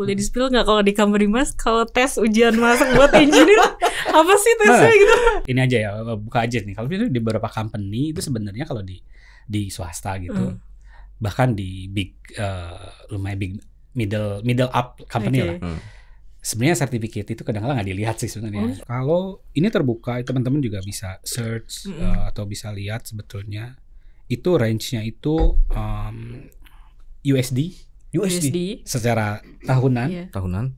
boleh di spill nggak kalau di company mas kalau tes ujian masuk buat engineer apa sih tesnya nah, gitu ini aja ya eh, buka aja nih kalau itu di beberapa company itu sebenarnya kalau di di swasta gitu mm. bahkan di big uh, lumayan big middle middle up company okay. lah mm. sebenarnya sertifikat itu kadang-kadang nggak dilihat sih sebenarnya oh. Iya. kalau ini terbuka teman-teman juga bisa search mm -hmm. uh, atau bisa lihat sebetulnya itu range-nya itu um, USD USD, USD. secara tahunan. Yeah. Tahunan.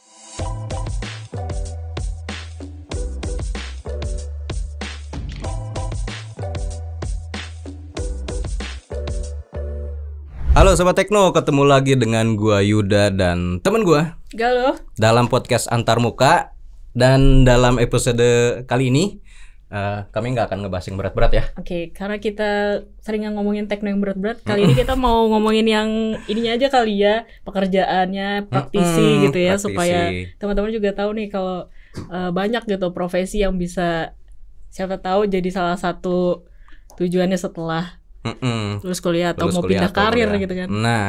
Halo Sobat Tekno, ketemu lagi dengan gua Yuda dan temen gua Galo Dalam podcast Antarmuka Dan dalam episode kali ini Uh, kami nggak akan ngebahas yang berat-berat ya. Oke, okay, karena kita sering ngomongin tekno yang berat-berat, kali ini kita mau ngomongin yang ininya aja kali ya, pekerjaannya, praktisi -hmm, gitu ya, praktisi. supaya teman-teman juga tahu nih kalau uh, banyak gitu profesi yang bisa siapa tahu jadi salah satu tujuannya setelah mm -mm. lulus kuliah atau lulus mau kuliah pindah atau karir kuliah. gitu kan. Nah,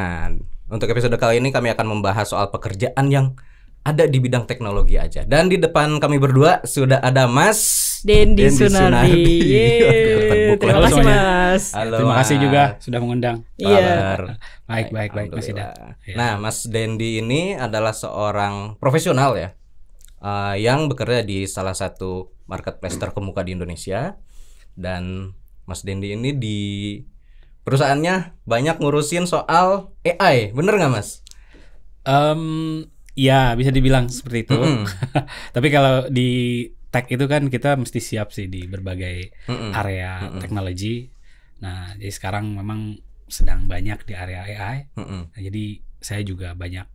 untuk episode kali ini kami akan membahas soal pekerjaan yang ada di bidang teknologi aja. Dan di depan kami berdua sudah ada Mas Dendi, Dendi Sunardi. Sunardi. Terima kasih Mas. Halo, Terima kasih juga sudah mengundang. Iya. Baik, baik, baik Mas Ida. Iya. Nah, Mas Dendi ini adalah seorang profesional ya. Uh, yang bekerja di salah satu marketplace terkemuka di Indonesia dan Mas Dendi ini di perusahaannya banyak ngurusin soal AI, bener nggak Mas? Um, ya bisa dibilang seperti itu. Mm -hmm. Tapi kalau di tech itu kan kita mesti siap sih di berbagai mm -mm. area mm -mm. teknologi. Nah, jadi sekarang memang sedang banyak di area AI. Mm -mm. Nah, jadi saya juga banyak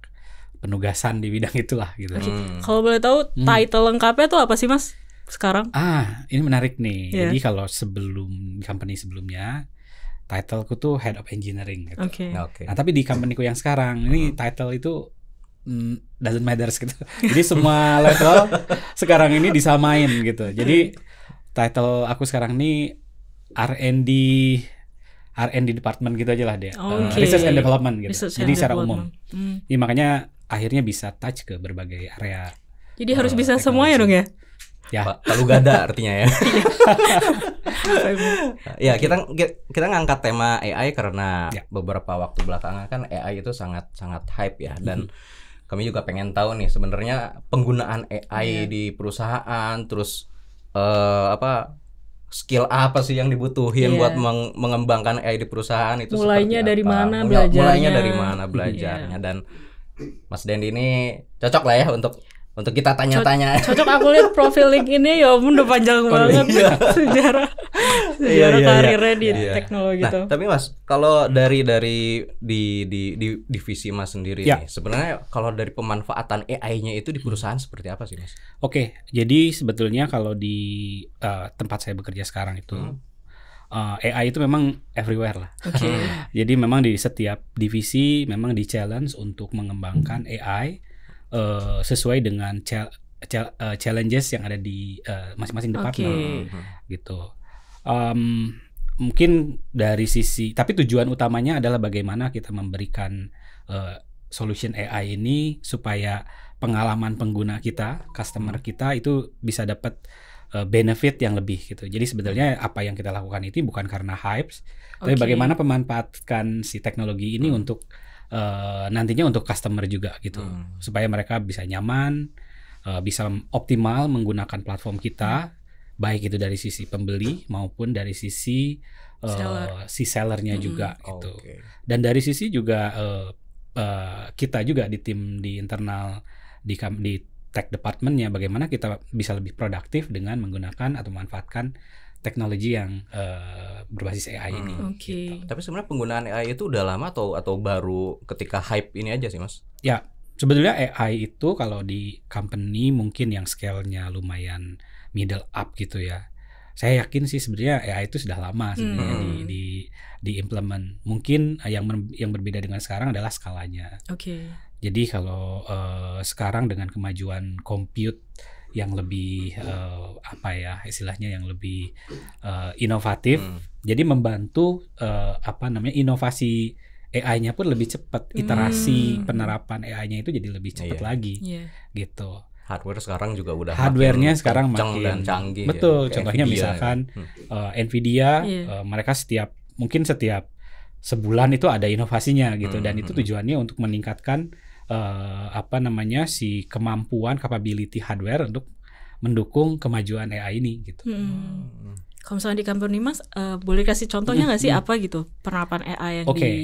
penugasan di bidang itulah gitu. Okay. Mm. Kalau boleh tahu hmm. title mm. lengkapnya tuh apa sih, Mas? Sekarang? Ah, ini menarik nih. Yeah. Jadi kalau sebelum company sebelumnya titleku tuh head of engineering gitu. Okay. Nah, okay. nah, tapi di companyku yang sekarang mm. ini title itu Hmm, doesn't matter gitu. Jadi semua level sekarang ini disamain gitu. Jadi title aku sekarang ini R&D R&D department gitu aja lah dia. Eh, okay. Uh, research and development gitu. Research Jadi secara umum. Hmm. Ya, makanya akhirnya bisa touch ke berbagai area. Jadi uh, harus eh, bisa teknologi. semua ya dong ya. Ya, kalau gak ada artinya ya. ya, kita kita ngangkat tema AI karena ya. beberapa waktu belakangan kan AI itu sangat sangat hype ya dan mm -hmm kami juga pengen tahu nih sebenarnya penggunaan AI yeah. di perusahaan terus uh, apa skill apa sih yang dibutuhin yeah. buat meng mengembangkan AI di perusahaan itu mulainya dari apa? mana belajar? belajarnya mulainya dari mana iya. belajarnya yeah. dan Mas Dendi ini cocok lah ya untuk untuk kita tanya-tanya. Cocok aku lihat profil link ini ya udah panjang oh, banget iya. sejarah sejarah iya, iya, iya. karirnya iya. di iya. teknologi nah, itu. Tapi Mas, kalau dari dari di di di divisi Mas sendiri ya. nih, sebenarnya kalau dari pemanfaatan AI-nya itu di perusahaan seperti apa sih Mas? Oke, jadi sebetulnya kalau di uh, tempat saya bekerja sekarang itu hmm. uh, eh, AI itu memang everywhere lah. Okay. jadi memang di setiap divisi memang di challenge untuk mengembangkan AI uh, sesuai dengan eh, challenges yang ada di eh, masing-masing uh, departemen okay. Hmm. gitu. Um, mungkin dari sisi tapi tujuan utamanya adalah bagaimana kita memberikan uh, solution AI ini supaya pengalaman pengguna kita, customer hmm. kita itu bisa dapat benefit yang lebih gitu. Jadi sebetulnya hmm. apa yang kita lakukan itu bukan karena hype, okay. tapi bagaimana memanfaatkan si teknologi ini hmm. untuk uh, nantinya untuk customer juga gitu hmm. supaya mereka bisa nyaman uh, bisa optimal menggunakan platform kita hmm. baik itu dari sisi pembeli maupun dari sisi uh, Seller. si sellernya hmm. juga gitu okay. dan dari sisi juga uh, uh, kita juga di tim di internal di di tech departmentnya bagaimana kita bisa lebih produktif dengan menggunakan atau memanfaatkan teknologi yang uh, eh, berbasis AI hmm. ini. Oke. Okay. Gitu. Tapi sebenarnya penggunaan AI itu udah lama atau atau baru ketika hype ini aja sih, Mas? Ya, sebetulnya AI itu kalau di company mungkin yang scale-nya lumayan middle up gitu ya. Saya yakin sih sebenarnya AI itu sudah lama sebenarnya hmm. di, di di implement. Mungkin yang yang berbeda dengan sekarang adalah skalanya. Oke. Okay. Jadi kalau uh, sekarang dengan kemajuan compute yang lebih uh, apa ya istilahnya yang lebih uh, inovatif. Hmm. Jadi membantu uh, apa namanya inovasi AI-nya pun lebih cepat, iterasi hmm. penerapan AI-nya itu jadi lebih cepat yeah. lagi. Yeah. Gitu hardware sekarang juga udah hardwarenya sekarang makin dan canggih ya, betul ya, contohnya Nvidia, misalkan ya. uh, Nvidia yeah. Iya. uh, mereka setiap mungkin setiap sebulan itu ada inovasinya gitu hmm, dan hmm, itu hmm. tujuannya untuk meningkatkan uh, apa namanya si kemampuan capability hardware untuk mendukung kemajuan AI ini gitu. Hmm. hmm. Kalau misalnya di kantor Nimas uh, boleh kasih contohnya nggak sih hmm. apa gitu penerapan AI yang okay. di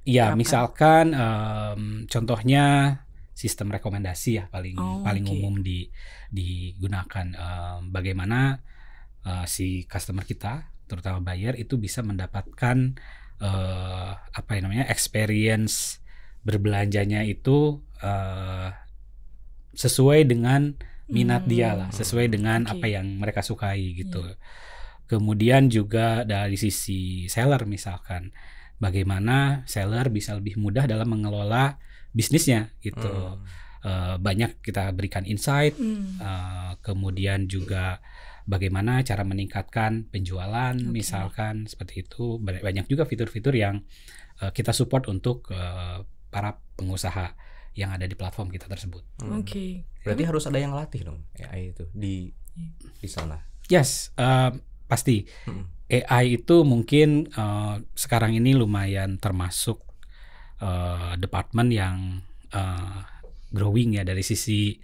Iya, misalkan um, contohnya sistem rekomendasi ya paling oh, paling umum di digunakan um, bagaimana uh, si customer kita terutama buyer itu bisa mendapatkan uh, apa yang namanya experience berbelanjanya itu uh, sesuai dengan minat hmm. dia lah, sesuai dengan okay. apa yang mereka sukai gitu. Yeah. Kemudian juga dari sisi seller misalkan, bagaimana seller bisa lebih mudah dalam mengelola bisnisnya gitu. Hmm. Uh, banyak kita berikan insight, hmm. uh, kemudian juga bagaimana cara meningkatkan penjualan okay. misalkan seperti itu. Banyak juga fitur-fitur yang uh, kita support untuk uh, para pengusaha yang ada di platform kita tersebut. Hmm. Oke. Okay. Berarti harus ada yang latih dong AI itu di iya. di sana. Yes, uh, pasti. Hmm. AI itu mungkin uh, sekarang ini lumayan termasuk uh, eh, departemen yang uh, growing ya dari sisi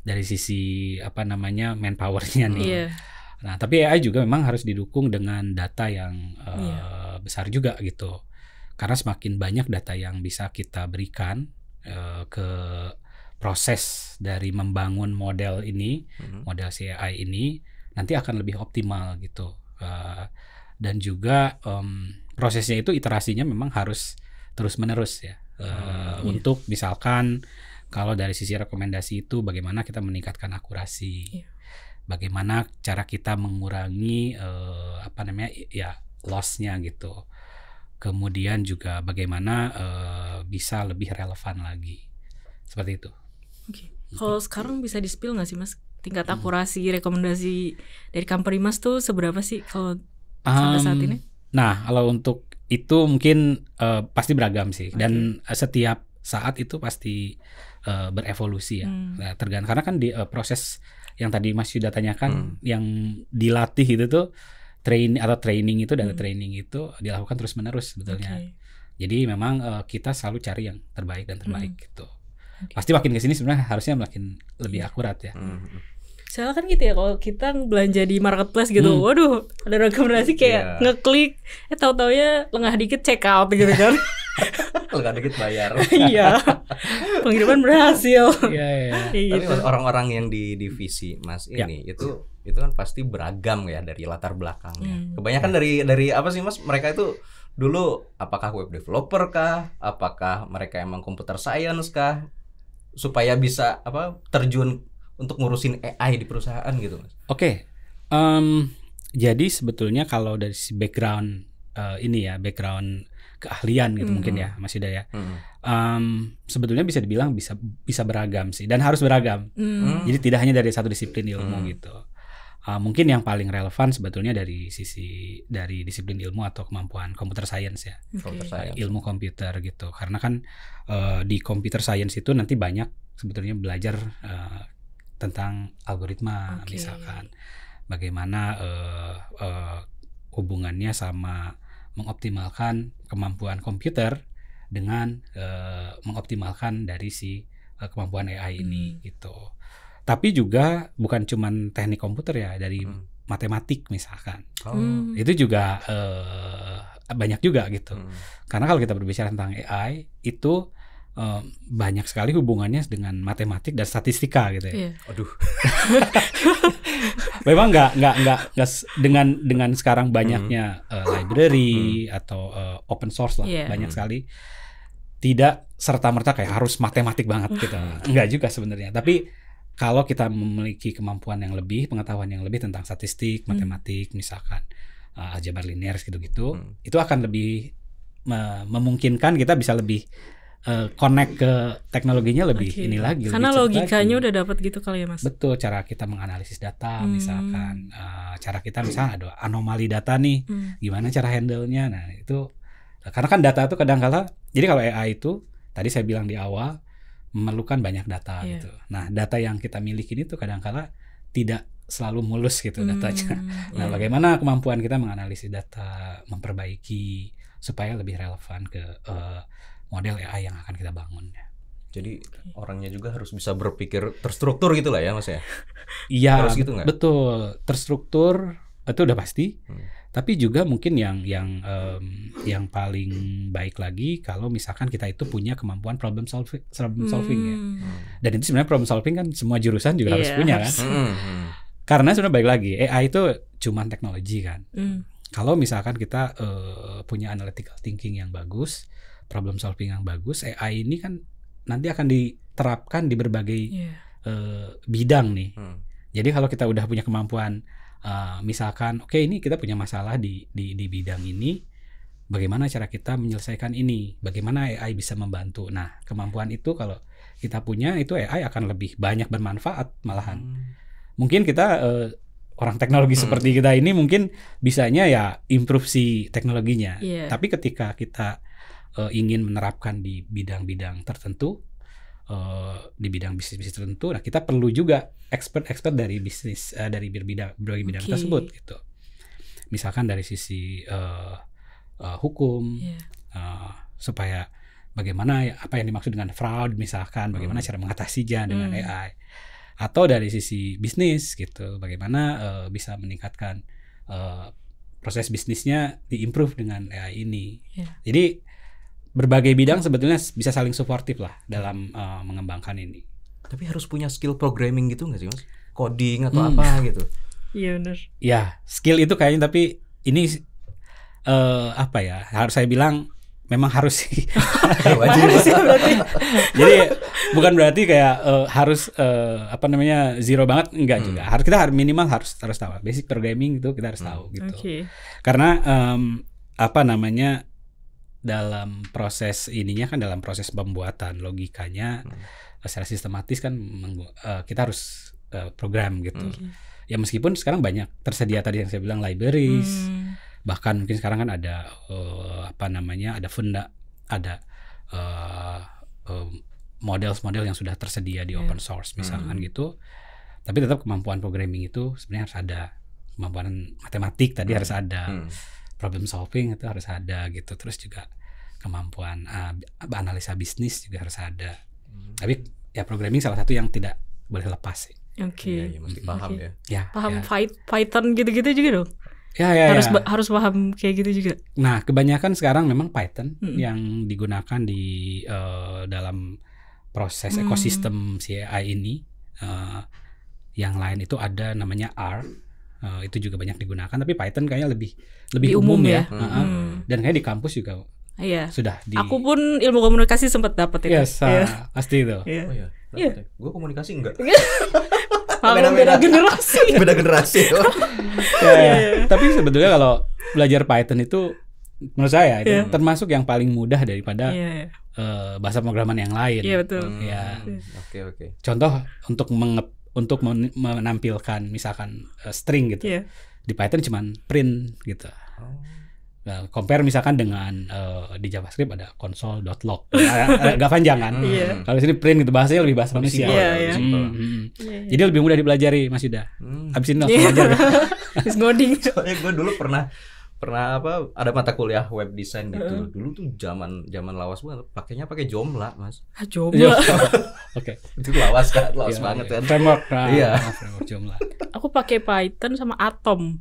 dari sisi apa namanya manpowernya nih. Yeah. Nah, tapi AI juga memang harus didukung dengan data yang uh, iya. yeah. besar juga gitu. Karena semakin banyak data yang bisa kita berikan uh, ke proses dari membangun model ini, hmm. model CI ini nanti akan lebih optimal gitu. Uh, dan juga um, prosesnya itu iterasinya memang harus terus menerus ya. Uh, hmm, iya. untuk misalkan kalau dari sisi rekomendasi itu bagaimana kita meningkatkan akurasi. yeah. Bagaimana cara kita mengurangi uh, apa namanya ya lossnya nya gitu kemudian juga bagaimana uh, bisa lebih relevan lagi seperti itu. Oke, okay. Gitu. kalau sekarang bisa di spill nggak sih mas tingkat hmm. akurasi hmm. rekomendasi dari company mas tuh seberapa sih kalau um, sampai saat ini? Nah, kalau untuk itu mungkin uh, pasti beragam sih okay. dan setiap saat itu pasti uh, berevolusi ya hmm. Nah, tergantung karena kan di uh, proses yang tadi Mas sudah tanyakan hmm. yang dilatih itu tuh train atau training itu dan hmm. training itu dilakukan terus menerus sebetulnya. Okay. Jadi memang uh, kita selalu cari yang terbaik dan terbaik hmm. gitu. Okay. Pasti makin ke sini sebenarnya harusnya makin lebih iya. akurat ya. Hmm, hmm. Soalnya kan gitu ya kalau kita belanja di marketplace gitu, hmm. waduh ada rekomendasi kayak yeah. ngeklik, eh tau taunya lengah dikit check out gitu kan. Lega dikit bayar. Iya. Penghidupan berhasil. Iya, iya. Tapi gitu. orang-orang yang di divisi Mas ya. ini ya. itu itu kan pasti beragam ya dari latar belakangnya. Hmm. Kebanyakan dari dari apa sih Mas? Mereka itu dulu apakah web developer kah? Apakah mereka emang komputer science kah? Supaya bisa apa terjun untuk ngurusin AI di perusahaan gitu, Mas. Oke. Okay. Um, jadi sebetulnya kalau dari background uh, ini ya, background keahlian gitu mm mungkin ya Mas Yuda ya. Mm um, sebetulnya bisa dibilang bisa bisa beragam sih dan harus beragam. Mm Jadi tidak hanya dari satu disiplin ilmu mm gitu. Uh, mungkin yang paling relevan sebetulnya dari sisi dari disiplin ilmu atau kemampuan computer science ya, okay. ilmu komputer gitu. Karena kan uh, di computer science itu nanti banyak sebetulnya belajar uh, tentang algoritma okay. misalkan, bagaimana uh, uh, hubungannya sama mengoptimalkan kemampuan komputer dengan uh, mengoptimalkan dari si uh, kemampuan AI ini hmm. gitu. Tapi juga bukan cuman teknik komputer ya dari hmm. matematik misalkan. Oh. Hmm. Itu juga uh, banyak juga gitu. Hmm. Karena kalau kita berbicara tentang AI itu banyak sekali hubungannya dengan matematik dan statistika gitu ya. Yeah. Aduh. memang nggak nggak nggak dengan dengan sekarang hmm. banyaknya hmm. uh, library hmm. atau uh, open source lah yeah. banyak hmm. sekali tidak serta merta kayak harus matematik banget hmm. gitu nggak juga sebenarnya tapi kalau kita memiliki kemampuan yang lebih pengetahuan yang lebih tentang statistik hmm. matematik misalkan uh, aljabar linear gitu-gitu hmm. itu akan lebih memungkinkan kita bisa lebih Eh, connect ke teknologinya lebih okay. ini lagi. Karena logikanya lagi. udah dapat gitu kali ya mas. Betul, cara kita menganalisis data hmm. misalkan, uh, cara kita misalnya ada anomali data nih, hmm. gimana cara handle-nya. Nah itu karena kan data itu kadang-kala, jadi kalau AI itu tadi saya bilang di awal memerlukan banyak data yeah. gitu. Nah data yang kita miliki itu kadang-kala tidak selalu mulus gitu hmm, datanya. nah iya. yeah. nah, bagaimana kemampuan kita menganalisis data, memperbaiki supaya lebih relevan ke uh, model AI yang akan kita bangun ya. Jadi orangnya juga harus bisa berpikir terstruktur gitu lah ya mas ya. Iya. gitu Betul, terstruktur itu udah pasti. Hmm. Tapi juga mungkin yang yang um, yang paling baik lagi kalau misalkan kita itu punya kemampuan problem hmm. solving, problem ya. solving hmm. ya. Dan itu sebenarnya problem solving kan semua jurusan juga yeah. harus iya. punya kan. Hmm, hmm, hmm. Karena sebenarnya baik lagi AI itu cuma teknologi kan. Hmm. Kalau misalkan kita uh, punya analytical thinking yang bagus, problem solving yang bagus, AI ini kan nanti akan diterapkan di berbagai yeah. Iya. uh, bidang nih. Hmm. Jadi kalau kita udah punya kemampuan, uh, misalkan, oke okay, ini kita punya masalah di, di di bidang ini, bagaimana cara kita menyelesaikan ini, bagaimana AI bisa membantu. Nah kemampuan itu kalau kita punya itu AI akan lebih banyak bermanfaat malahan. Hmm. Mungkin kita uh, orang teknologi hmm. seperti kita ini mungkin bisanya ya improve si teknologinya. Yeah. Tapi ketika kita uh, ingin menerapkan di bidang-bidang tertentu, uh, di bidang bisnis-bisnis tertentu. Nah, kita perlu juga expert-expert dari bisnis uh, dari bidang berbagai bidang okay. tersebut gitu. Misalkan dari sisi uh, uh, hukum yeah. Iya. uh, supaya bagaimana ya, apa yang dimaksud dengan fraud misalkan, bagaimana hmm. cara mengatasinya dengan hmm. AI. Atau dari sisi bisnis gitu, bagaimana uh, bisa meningkatkan uh, proses bisnisnya diimprove dengan AI ini. Yeah. Jadi berbagai bidang sebetulnya bisa saling suportif lah dalam uh, mengembangkan ini. Tapi harus punya skill programming gitu nggak sih mas? Coding atau hmm. apa gitu? Iya benar. Ya skill itu kayaknya tapi ini uh, apa ya? Harus saya bilang memang harus sih. harus sih berarti. Jadi bukan berarti kayak uh, harus uh, apa namanya zero banget enggak hmm. juga. Harus kita harus minimal harus harus tahu basic programming itu kita harus hmm. tahu gitu. Okay. Karena um, apa namanya dalam proses ininya kan dalam proses pembuatan logikanya hmm. secara sistematis kan uh, kita harus uh, program gitu. Okay. Hmm. Ya meskipun sekarang banyak tersedia tadi yang saya bilang libraries, hmm. bahkan mungkin sekarang kan ada uh, apa namanya ada funda ada uh, uh, model yang sudah tersedia di yeah. open source misalkan hmm. gitu. Tapi tetap kemampuan programming itu sebenarnya harus ada kemampuan matematik tadi hmm. harus ada. Hmm problem solving itu harus ada gitu terus juga kemampuan uh, analisa bisnis juga harus ada hmm. tapi ya programming salah satu yang tidak boleh lepas sih oke okay. ya, ya, mesti paham okay. ya. ya paham ya. Fight, Python gitu-gitu juga dong ya, ya, harus ya. harus paham kayak gitu juga. Nah, kebanyakan sekarang memang Python -hmm. yang digunakan di uh, dalam proses hmm. ekosistem CI ini. Uh, yang lain itu ada namanya R Eh, itu juga banyak digunakan tapi Python kayaknya lebih lebih di umum, umum ya, ya. Hmm. dan kayak di kampus juga Iya. Sudah di Aku pun ilmu komunikasi sempat dapat itu. Yes, uh, yeah. Iya. pasti itu. Yeah. Oh, iya. Yeah. Gue komunikasi enggak? Iya. beda, beda generasi. beda generasi. Oh. ya, ya. Iya. Tapi sebetulnya kalau belajar Python itu menurut saya ya, itu termasuk yang paling mudah daripada yeah. uh, bahasa pemrograman yang lain. Iya yeah, betul. Hmm. Ya. Oke okay, oke. Okay. Contoh untuk menge untuk men menampilkan misalkan uh, string gitu. Yeah. Di Python cuma print gitu. Oh. Nah, compare misalkan dengan uh, di JavaScript ada console.log. Agak panjang kan? Yeah. Kalau sini print gitu bahasanya lebih bahasa manusia. Yeah, yeah. Mm hmm. hmm, hmm. Yeah, yeah. Jadi lebih mudah dipelajari Mas Yuda. Mm. Abis ini yeah. belajar. ngoding. Soalnya gue dulu pernah pernah apa ada mata kuliah web design gitu. Dulu tuh zaman zaman lawas banget pakainya pakai jomla, Mas. Ah, jomla. Iya. Oke. Itu lawas kan, lawas yeah, banget yeah. kan. Framework. Nah, iya. Yeah. Framework jumlah. Aku pakai Python sama Atom.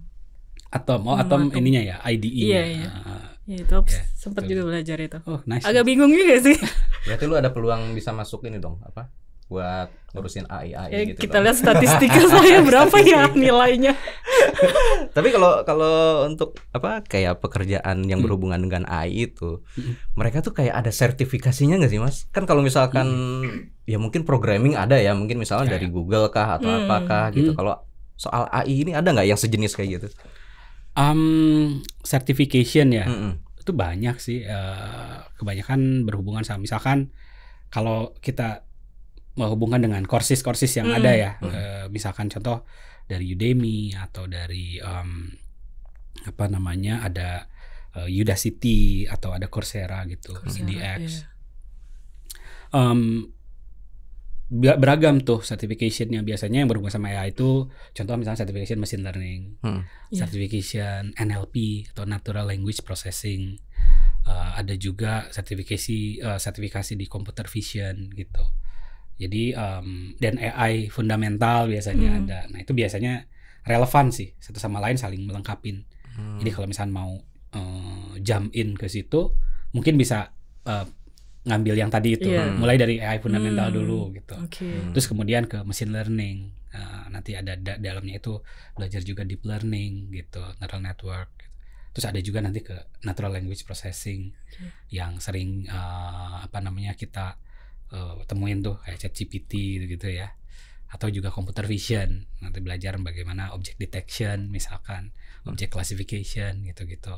Atom. Oh, Atom, ininya ya, IDE. Ya? Iya, iya. Ah, ah. Iya itu yeah, sempat juga belajar itu. Oh, nice. Agak bingung juga sih. Berarti lu ada peluang bisa masuk ini dong, apa? buat ngurusin AI AI ya, eh, gitu. Kita lihat statistiknya, saya berapa ya nilainya. Tapi kalau kalau untuk apa kayak pekerjaan yang hmm. berhubungan dengan AI itu, hmm. mereka tuh kayak ada sertifikasinya nggak sih mas? Kan kalau misalkan hmm. ya mungkin programming ada ya, mungkin misalnya kayak. dari ya. Google kah atau hmm. apakah gitu. Hmm. Kalau soal AI ini ada nggak yang sejenis kayak gitu? Um, certification ya, hmm, hmm. itu banyak sih. Uh, kebanyakan berhubungan sama misalkan kalau kita menghubungkan dengan kursis-kursis yang hmm. ada ya. Hmm. E, misalkan contoh dari Udemy atau dari um, apa namanya ada uh, Udacity atau ada Coursera gitu, Coursera, X Iya. Um, beragam tuh certification yang biasanya yang berhubungan sama AI itu contoh misalnya certification machine learning, hmm. Yeah. Iya. NLP atau natural language processing, uh, ada juga sertifikasi uh, sertifikasi di computer vision gitu. Jadi um, dan AI fundamental biasanya hmm. ada. Nah itu biasanya relevan sih satu sama lain saling melengkapi. Hmm. Jadi kalau misalnya mau uh, jump in ke situ, mungkin bisa uh, ngambil yang tadi itu, yeah. mulai dari AI fundamental hmm. dulu gitu. Okay. Hmm. Terus kemudian ke machine learning. Uh, nanti ada da dalamnya itu belajar juga deep learning gitu, neural network. Gitu. Terus ada juga nanti ke natural language processing okay. yang sering uh, apa namanya kita uh, temuin tuh kayak chat GPT gitu, gitu ya atau juga computer vision nanti belajar bagaimana object detection misalkan hmm. object classification gitu-gitu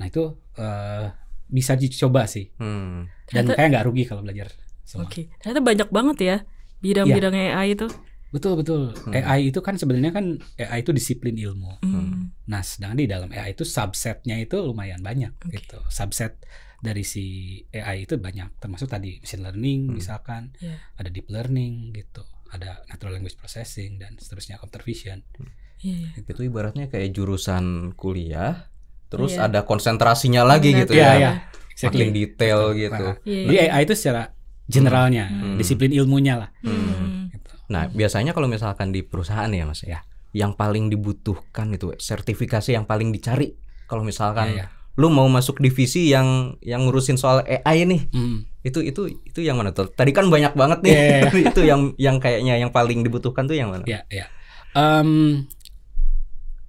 nah itu uh, bisa dicoba sih hmm. dan ternyata, kayak nggak rugi kalau belajar semua. Oke, okay. ternyata banyak banget ya bidang-bidang ya. AI itu. Betul betul. Hmm. AI itu kan sebenarnya kan AI itu disiplin ilmu. Hmm. Nah, sedangkan di dalam AI itu subsetnya itu lumayan banyak okay. gitu. Subset dari si AI itu banyak termasuk tadi machine learning hmm. misalkan yeah. ada deep learning gitu ada natural language processing dan seterusnya computer vision hmm. yeah. Iya. itu ibaratnya kayak jurusan kuliah terus yeah. ada konsentrasinya lagi yeah, gitu yeah, ya yeah. Exactly. makin detail yeah. gitu yeah. Iya, jadi AI iya. itu secara generalnya hmm. hmm. disiplin ilmunya lah hmm. gitu. nah biasanya kalau misalkan di perusahaan ya mas ya yang paling dibutuhkan itu sertifikasi yang paling dicari kalau misalkan yeah, yeah lu mau masuk divisi yang yang ngurusin soal AI nih hmm. itu itu itu yang mana tuh tadi kan banyak banget nih yeah. itu yang yang kayaknya yang paling dibutuhkan tuh yang mana ya yeah, ya. yeah. um,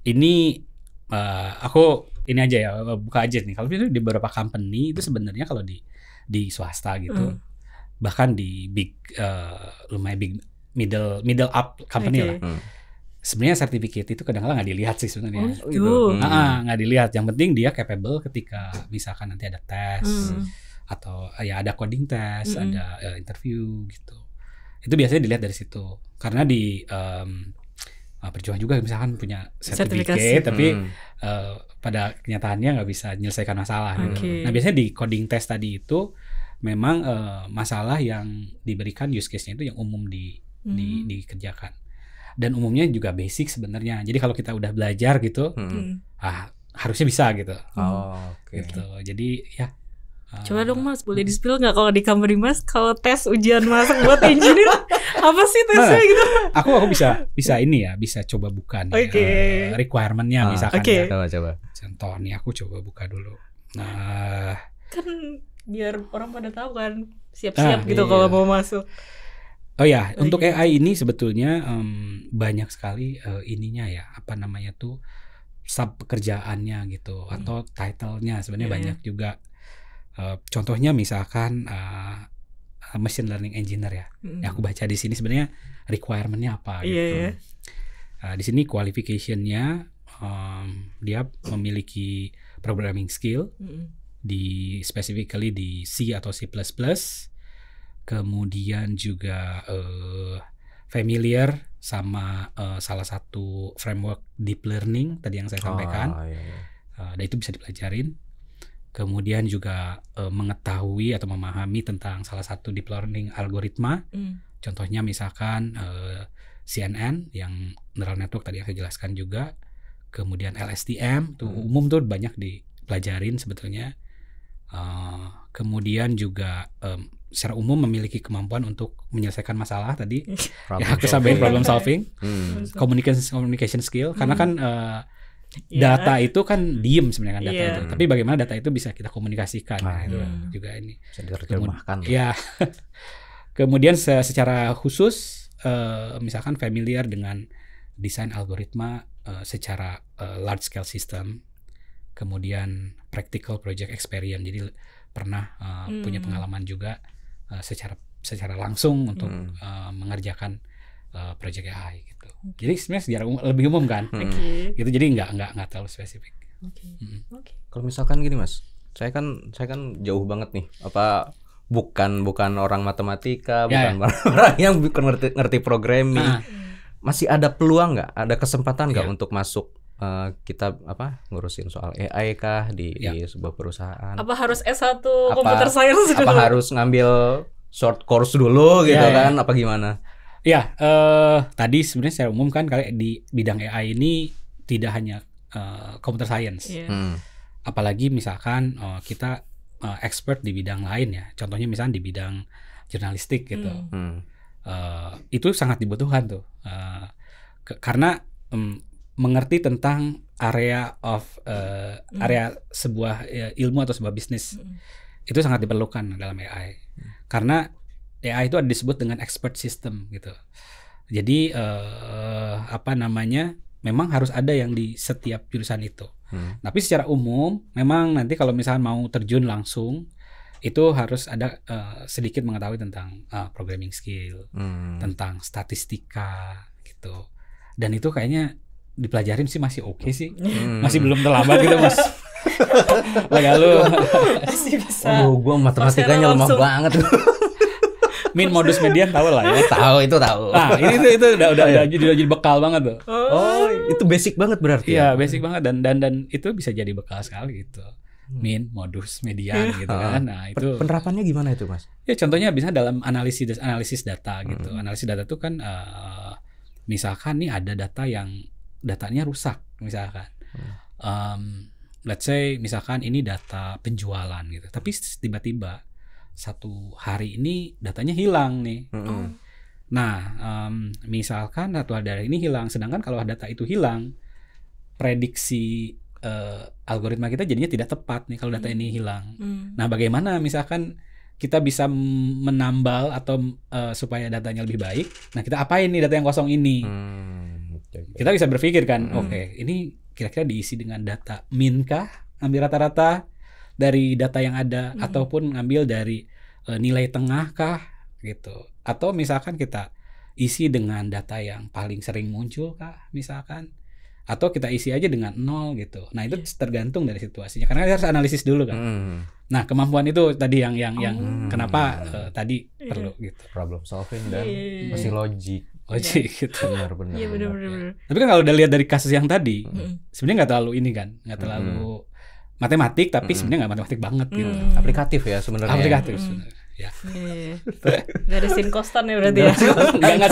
ini uh, aku ini aja ya buka aja nih kalau itu di beberapa company itu sebenarnya kalau di di swasta gitu mm. bahkan di big uh, lumayan big middle middle up company okay. lah mm sebenarnya sertifikat itu kadang-kadang nggak dilihat sih sebenarnya. Oh, gitu. Nah, nggak dilihat. Yang penting dia capable ketika misalkan nanti ada tes hmm. atau eh, ya ada coding tes, hmm. ada uh, interview gitu. Itu biasanya dilihat dari situ. Karena di um, perjuangan juga misalkan punya sertifikat tapi hmm. uh, pada kenyataannya nggak bisa menyelesaikan masalah. Okay. Gitu. Nah biasanya di coding test tadi itu memang uh, masalah yang diberikan use case-nya itu yang umum di hmm. di dikerjakan dan umumnya juga basic sebenarnya. Jadi kalau kita udah belajar gitu, hmm. hmm. ah harusnya bisa gitu. Oh, hmm. Okay. Gitu. Jadi ya eh, Coba dong Mas, boleh hmm. di-spill nggak kalau di kamar Mas kalau tes ujian masuk buat engineer apa sih tesnya nah, gitu? Aku aku bisa bisa ini ya, bisa coba buka nih ya, okay. uh, eh, requirementnya ah, misalkan okay. ya. Coba coba. Contoh nih aku coba buka dulu. Nah, kan biar orang pada tahu kan siap-siap ah, gitu iya. kalau mau masuk. Oh ya, oh, untuk AI iya. ini sebetulnya um, banyak sekali uh, ininya ya, apa namanya tuh sub pekerjaannya gitu hmm. atau titlenya sebenarnya yeah. Iya. banyak juga. Uh, contohnya misalkan uh, machine learning engineer ya, hmm. yang aku baca di sini sebenarnya requirementnya apa yeah, gitu. Yeah. Iya, uh, di sini qualificationnya um, dia memiliki programming skill hmm. di specifically di C atau C++ kemudian juga uh, familiar sama uh, salah satu framework deep learning tadi yang saya ah, sampaikan. iya, iya. Uh, dan itu bisa dipelajarin. Kemudian juga uh, mengetahui atau memahami tentang salah satu deep learning algoritma. Mm. Contohnya misalkan uh, CNN yang neural network tadi yang saya jelaskan juga. Kemudian LSTM tuh mm. umum tuh banyak dipelajarin sebetulnya. Uh, kemudian juga um, secara umum memiliki kemampuan untuk menyelesaikan masalah tadi problem ya aku sampaikan problem solving hmm. communication communication skill hmm. karena kan uh, data itu kan diem sebenarnya kan data yeah. itu tapi bagaimana data itu bisa kita komunikasikan ah, nah, itu iya. juga ini iya. kemudian ya kemudian secara khusus uh, misalkan familiar dengan desain algoritma uh, secara uh, large scale system kemudian practical project experience jadi pernah uh, hmm. punya pengalaman juga uh, secara secara langsung untuk hmm. uh, mengerjakan uh, proyek AI gitu. Okay. Jadi sebenarnya secara um, lebih umum kan. Hmm. Okay. Gitu jadi nggak nggak nggak terlalu spesifik. Oke. Okay. -hmm. Okay. Kalau misalkan gini Mas, saya kan saya kan jauh banget nih apa bukan bukan orang matematika, ya, bukan ya. orang yang bukan ngerti ngerti programming. Nah. Hmm. Masih ada peluang nggak, ada kesempatan nggak ya. untuk masuk Eh, kita apa ngurusin soal AI kah di, ya. di sebuah perusahaan? Apa harus S1 komputer science Apa harus ngambil short course dulu gitu ya, ya. kan? Apa gimana? Ya, uh, tadi sebenarnya saya umum kan kayak di bidang AI ini tidak hanya uh, science. ya. Hmm. Apalagi misalkan uh, kita uh, expert di bidang lain ya. Contohnya misalnya di bidang jurnalistik gitu. Hmm. Uh, itu sangat dibutuhkan tuh. Uh, ke, karena mengerti tentang area of uh, mm. area sebuah ya, ilmu atau sebuah bisnis mm. itu sangat diperlukan dalam AI mm. karena AI itu ada disebut dengan expert system gitu jadi uh, apa namanya memang harus ada yang di setiap jurusan itu mm. tapi secara umum memang nanti kalau misalnya mau terjun langsung itu harus ada uh, sedikit mengetahui tentang uh, programming skill, hmm. tentang statistika gitu. Dan itu kayaknya dipelajarin sih masih oke okay sih. Hmm. Masih belum terlambat gitu, Mas. lagi lu. Masih bisa. Oh, gue matematikanya lemah banget. Min modus median tahu lah ya. Tahu itu tahu. Nah, ini itu, itu udah udah, oh, iya. udah, jadi, udah jadi bekal banget tuh. Oh, oh itu basic banget berarti. Ya? Iya, ya? basic banget dan dan dan itu bisa jadi bekal sekali gitu. Hmm. Min, modus, median gitu ah. kan. Nah, itu penerapannya gimana itu, Mas? Ya contohnya bisa dalam analisis analisis data gitu. Hmm. Analisis data tuh kan uh, misalkan nih ada data yang datanya rusak misalkan. Hmm. Um, let's say misalkan ini data penjualan gitu, tapi tiba-tiba satu hari ini datanya hilang nih. Hmm. Nah, um, misalkan data dari ini hilang, sedangkan kalau data itu hilang, prediksi uh, algoritma kita jadinya tidak tepat nih kalau data hmm. ini hilang. Hmm. Nah, bagaimana misalkan kita bisa menambal atau uh, supaya datanya lebih baik. Nah, kita apain nih data yang kosong ini? Hmm. Kita bisa berpikir kan, hmm. oke, okay, ini kira-kira diisi dengan data min kah? Ambil rata-rata dari data yang ada hmm. ataupun ngambil dari e, nilai tengah kah gitu. Atau misalkan kita isi dengan data yang paling sering muncul kah misalkan atau kita isi aja dengan nol gitu. Nah itu iya. tergantung dari situasinya karena harus analisis dulu kan. Hmm. Nah kemampuan itu tadi yang yang yang oh. kenapa uh, tadi yeah. perlu gitu. Problem solving dan yeah. masih logik. Oh iya. gitu iya, benar benar. Iya benar benar. Tapi kan kalau udah lihat dari kasus yang tadi, mm. sebenarnya nggak terlalu ini kan, nggak terlalu mm. matematik, tapi mm. sebenarnya nggak matematik banget mm. gitu. Aplikatif ya sebenarnya. Aplikatif mm. sebenarnya. Ya. Iya, iya Gak ada sin kostan ya berarti ya. Enggak enggak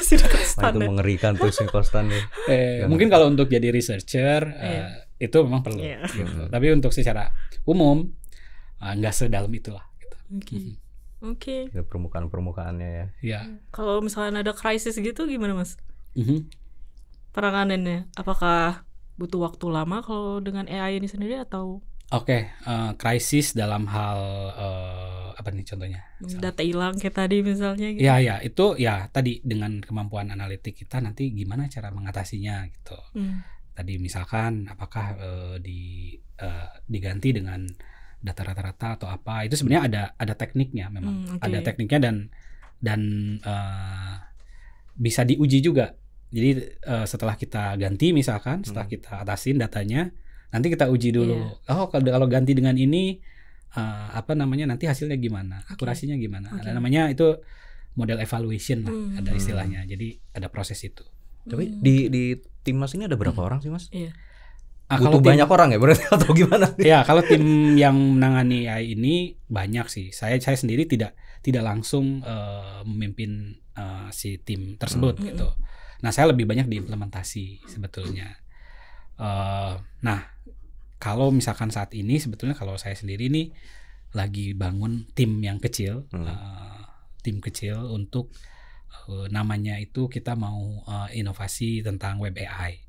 sin kostan. itu ya. mengerikan tuh sin kostan ya. Eh, mungkin kalau untuk jadi researcher yeah. uh, itu memang perlu yeah. gitu. Tapi untuk secara umum uh, eh, enggak sedalam itulah gitu. Okay. Oke. Okay. permukaan-permukaannya ya. Iya. Hmm. Kalau misalnya ada krisis gitu gimana mas? Mm-hmm. Peranganannya, apakah butuh waktu lama kalau dengan AI ini sendiri atau? Oke, okay, uh, eh, krisis dalam hal uh, apa nih contohnya? Misalnya. Hmm, data hilang kayak tadi misalnya. Gitu. Iya, iya itu ya tadi dengan kemampuan analitik kita nanti gimana cara mengatasinya gitu. Mm. Tadi misalkan apakah uh, di uh, diganti dengan data rata-rata atau apa itu sebenarnya ada ada tekniknya memang hmm, okay. ada tekniknya dan dan uh, bisa diuji juga jadi uh, setelah kita ganti misalkan setelah hmm. kita atasin datanya nanti kita uji dulu yeah. oh kalau kalau ganti dengan ini uh, apa namanya nanti hasilnya gimana okay. akurasinya gimana okay. ada namanya itu model evaluation lah hmm. ada istilahnya hmm. jadi ada proses itu tapi hmm. di di timnas ini ada berapa hmm. orang sih mas? Yeah. Nah, butuh tim, banyak orang ya berarti atau gimana? Ya kalau tim yang menangani AI ini banyak sih. Saya saya sendiri tidak tidak langsung uh, memimpin uh, si tim tersebut hmm. gitu. Nah saya lebih banyak diimplementasi sebetulnya. Uh, nah kalau misalkan saat ini sebetulnya kalau saya sendiri ini lagi bangun tim yang kecil, hmm. uh, tim kecil untuk uh, namanya itu kita mau uh, inovasi tentang web AI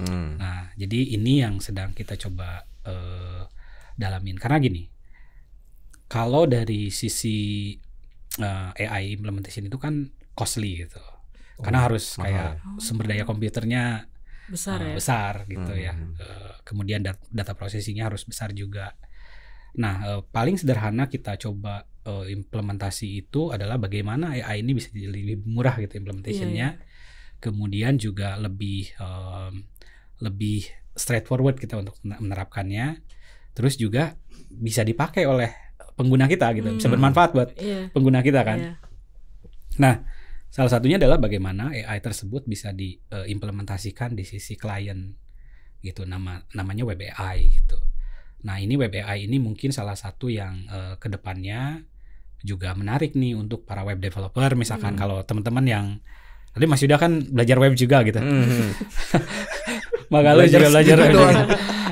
Hmm. Nah, jadi ini yang sedang kita coba uh, dalamin. Karena gini, kalau dari sisi uh, eh, AI implementation itu kan costly gitu, oh, karena harus mahal. kayak oh, iya. sumber daya komputernya besar, uh, ya? besar gitu hmm. ya. Uh, kemudian dat data processingnya harus besar juga. Nah, uh, paling sederhana kita coba uh, implementasi itu adalah bagaimana AI ini bisa jadi lebih murah gitu iya, iya. implementationnya. Yeah, yeah. Kemudian juga lebih um, lebih straightforward kita untuk menerapkannya. Terus juga bisa dipakai oleh pengguna kita gitu, hmm. bisa bermanfaat buat yeah. pengguna kita kan. Yeah. Nah, salah satunya adalah bagaimana AI tersebut bisa diimplementasikan eh, di sisi klien gitu nama namanya web AI gitu. Nah, ini web AI ini mungkin salah satu yang uh, eh, kedepannya juga menarik nih untuk para web developer misalkan hmm. kalau teman-teman yang tadi Mas Yuda kan belajar web juga gitu. Hmm. Maka belajar, juga belajar.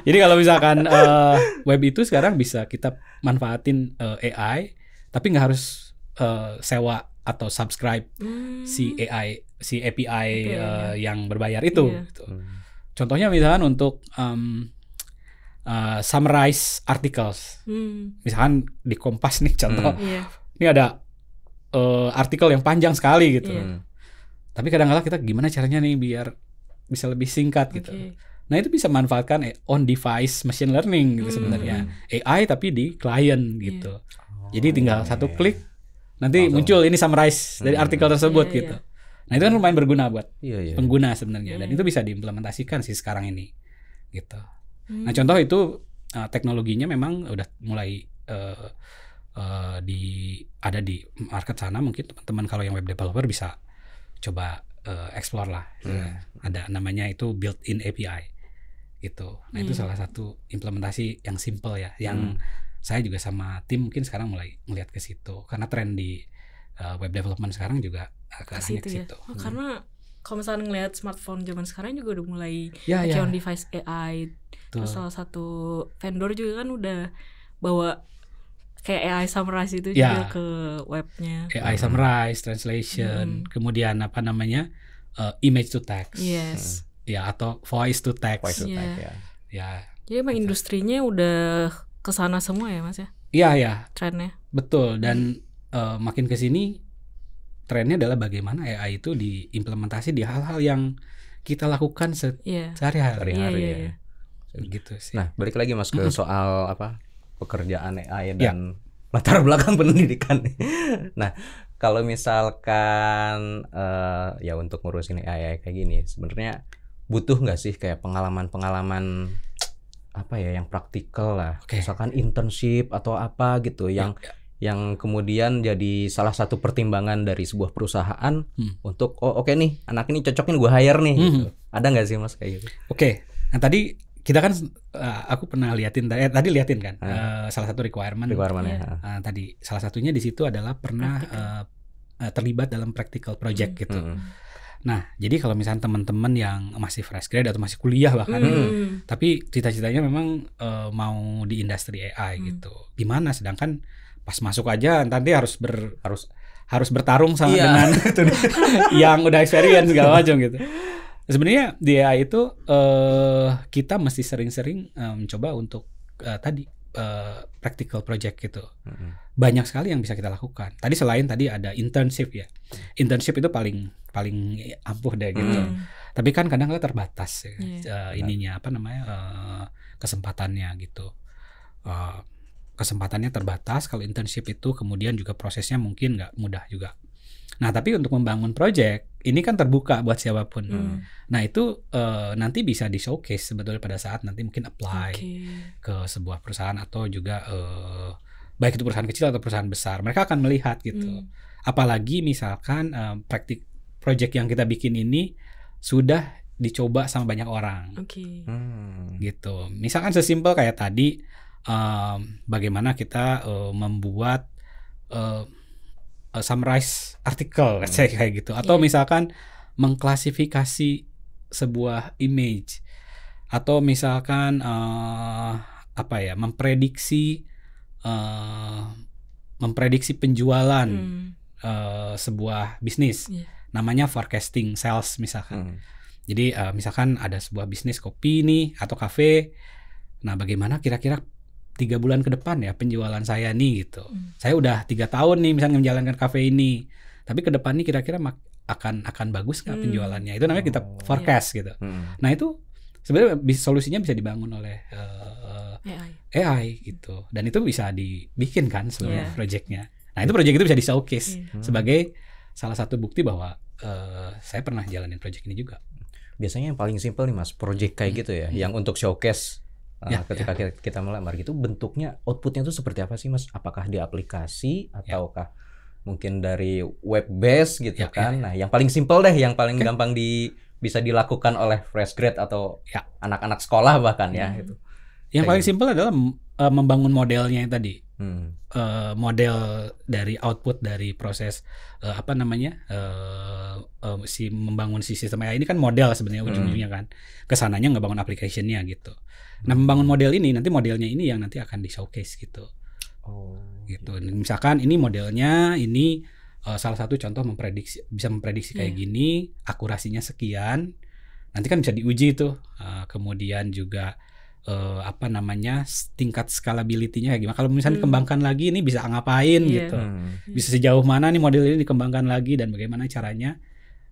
Jadi kalau misalkan uh, web itu sekarang bisa kita manfaatin uh, eh, AI, tapi nggak harus uh, sewa atau subscribe hmm. si AI si API okay. Ya. uh, yang berbayar itu. Yeah. Gitu. Hmm. Contohnya misalkan untuk um, uh, summarize articles, hmm. misalkan di Kompas nih hmm. contoh, hmm. ini ada uh, artikel yang panjang sekali gitu. Yeah. Hmm. Tapi kadang-kadang kita gimana caranya nih biar bisa lebih singkat okay. gitu. Nah itu bisa manfaatkan eh, on device machine learning gitu hmm. sebenarnya AI tapi di klien iya. gitu. Yeah. Oh, Jadi tinggal yeah. satu iya. klik nanti Atau. muncul ini summarize dari hmm. artikel tersebut yeah, iya. gitu. Nah itu kan lumayan berguna buat pengguna sebenarnya dan itu bisa diimplementasikan sih sekarang ini gitu. Hmm. Nah contoh itu uh, teknologinya memang udah mulai uh, di ada di market sana mungkin teman-teman kalau yang web developer bisa coba uh, explore lah. Hmm. Ada namanya itu built-in API gitu. Nah, hmm. itu salah satu implementasi yang simple ya, yang hmm. saya juga sama tim mungkin sekarang mulai melihat ke situ karena tren di uh, web development sekarang juga uh, ke situ. Ke situ. Ya. Oh, hmm. Karena kalau misalnya ngelihat smartphone zaman sekarang juga udah mulai ya, ya. on device AI. Tuh. salah satu vendor juga kan udah bawa kayak AI summarize itu ya. juga ke webnya. AI hmm. summarize, translation, hmm. kemudian apa namanya uh, image to text, yes. hmm. ya atau voice to text, voice to iya. text ya. ya. Jadi emang gitu. industrinya udah kesana semua ya mas ya? Iya ya. Trennya. Betul dan uh, makin kesini trennya adalah bagaimana AI itu diimplementasi di hal-hal yang kita lakukan iya. sehari-hari. Sehari-hari yeah, yeah, ya. Yeah. Gitu sih. Nah balik lagi mas ke soal apa pekerjaan AI iya. dan ya. latar belakang pendidikan. nah, kalau misalkan uh, ya untuk ngurusin AI, kayak gini, sebenarnya butuh nggak sih kayak pengalaman-pengalaman apa ya yang praktikal lah, okay. misalkan internship atau apa gitu iya, yang ya, yang kemudian jadi salah satu pertimbangan dari sebuah perusahaan hmm. untuk oh oke okay nih anak ini cocokin gue hire nih. Hmm. Gitu. Ada nggak sih mas kayak gitu? Oke, okay. nah tadi kita kan uh, aku pernah liatin eh, tadi liatin kan hmm. uh, salah satu requirement, requirement ya. uh, iya. ah. ah, tadi salah satunya di situ adalah pernah uh, terlibat dalam practical project hmm. gitu. Hmm. Nah, jadi kalau misalnya teman-teman yang masih fresh grade atau masih kuliah bahkan, hmm. Gitu, tapi cita-citanya memang uh, mau di industri AI hmm. gitu. Gimana? Sedangkan pas masuk aja nanti harus ber harus harus bertarung sama iya. dengan yang udah experience segala macam gitu sebenarnya dia itu uh, kita masih sering-sering uh, mencoba untuk uh, tadi uh, practical project gitu. Mm-hmm. Banyak sekali yang bisa kita lakukan. Tadi selain tadi ada internship ya. Mm. Internship itu paling paling ampuh deh gitu. Mm. Tapi kan kadang kadang terbatas ya, yeah. Iya. uh, ininya apa namanya uh, kesempatannya gitu. Uh, kesempatannya terbatas kalau internship itu kemudian juga prosesnya mungkin nggak mudah juga Nah, tapi untuk membangun proyek ini kan terbuka buat siapapun. Hmm. Nah, itu uh, nanti bisa di showcase sebetulnya pada saat nanti mungkin apply okay. ke sebuah perusahaan atau juga uh, baik itu perusahaan kecil atau perusahaan besar. Mereka akan melihat gitu. Hmm. Apalagi misalkan uh, praktik proyek yang kita bikin ini sudah dicoba sama banyak orang. Okay. Hmm. Gitu. Misalkan sesimpel kayak tadi um, bagaimana kita uh, membuat uh, uh, summarize artikel hmm. saya kayak gitu atau yeah. misalkan mengklasifikasi sebuah image atau misalkan uh, apa ya memprediksi uh, memprediksi penjualan hmm. uh, sebuah bisnis yeah. namanya forecasting sales misalkan hmm. jadi uh, misalkan ada sebuah bisnis kopi nih atau kafe nah bagaimana kira-kira tiga bulan ke depan ya penjualan saya nih gitu. Hmm. Saya udah tiga tahun nih misalnya menjalankan kafe ini, tapi ke depan nih kira-kira akan akan bagus nggak hmm. penjualannya? Itu namanya kita oh. forecast iya. gitu. Hmm. Nah itu sebenarnya solusinya bisa dibangun oleh uh, eh, AI. AI gitu, dan itu bisa dibikin kan sebenarnya yeah. proyeknya. Nah itu proyek itu bisa di showcase yeah. Hmm. sebagai salah satu bukti bahwa uh, saya pernah jalanin proyek ini juga biasanya yang paling simpel nih mas project kayak hmm. gitu ya hmm. yang untuk showcase ya, ah, ketika ya. Kita, melamar gitu bentuknya outputnya itu seperti apa sih mas apakah di aplikasi ya. ataukah ya. mungkin dari web based gitu ya, ya kan ya, ya. nah yang paling simple deh yang paling okay. gampang di bisa dilakukan oleh fresh grad atau ya. anak-anak ya. sekolah bahkan ya, ya. itu hmm. yang Kayak paling gitu. simple adalah uh, membangun modelnya yang tadi hmm. uh, model dari output dari proses uh, apa namanya uh, uh, si membangun si sistem AI ini kan model sebenarnya hmm. ujung-ujungnya hmm. kan kesananya nggak bangun applicationnya gitu Nah, membangun model ini nanti modelnya ini yang nanti akan di showcase gitu. Oh. Gitu. gitu. Misalkan ini modelnya ini uh, salah satu contoh memprediksi bisa memprediksi kayak yeah. Hmm. gini, akurasinya sekian. Nanti kan bisa diuji tuh. Uh, kemudian juga uh, apa namanya tingkat scalability-nya kayak gimana. Kalau misalnya hmm. dikembangkan lagi ini bisa ngapain yeah. gitu. Hmm. Bisa sejauh mana nih model ini dikembangkan lagi dan bagaimana caranya.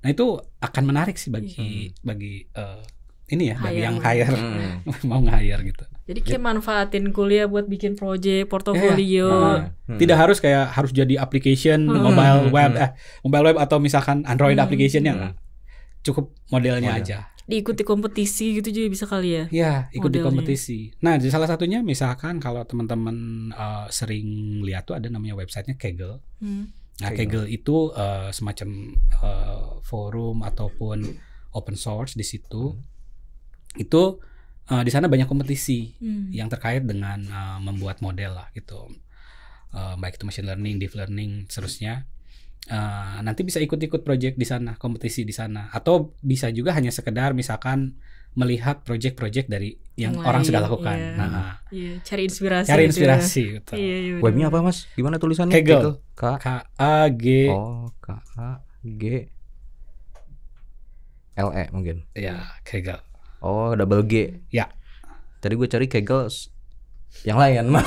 Nah, itu akan menarik sih bagi hmm. bagi uh, ini ya hire. yang hire hmm. mau nge-hire gitu. Jadi kayak manfaatin kuliah buat bikin proyek portofolio. Yeah. Hmm. Eh, tidak harus kayak harus jadi application hmm. mobile hmm. web eh hmm. mobile web atau misalkan Android hmm. application yang hmm. cukup modelnya Model. aja. Diikuti kompetisi gitu juga bisa kali ya. Iya, ikuti di kompetisi. Nah, jadi salah satunya misalkan kalau teman-teman uh, sering lihat tuh ada namanya websitenya Kaggle. Hmm. Nah, Kaggle, itu uh, semacam uh, forum ataupun open source di situ. Hmm itu uh, di sana banyak kompetisi hmm. yang terkait dengan uh, membuat model lah gitu uh, baik itu machine learning, deep learning, seterusnya. Uh, nanti bisa ikut-ikut project di sana, kompetisi di sana, atau bisa juga hanya sekedar misalkan melihat project-project dari yang orang sudah lakukan. Iya. Nah, ah. iya. cari inspirasi. Cari gitu ya. inspirasi. Gitu. Iya, iya, Webnya apa mas? Gimana tulisannya? kegel K A G. Oh, K A G. L E mungkin. Ya kegel. Oh, double G. Ya. Tadi gue cari Kegel yang lain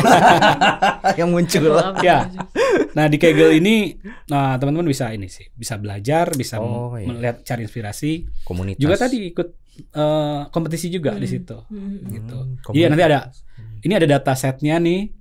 yang muncul. ya. Nah, di Kegel ini nah teman-teman bisa ini sih, bisa belajar, bisa oh, iya. melihat cari inspirasi. Komunitas. Juga tadi ikut uh, kompetisi juga hmm. di situ. Hmm. Gitu. Hmm, iya, nanti ada hmm. ini ada data setnya nih.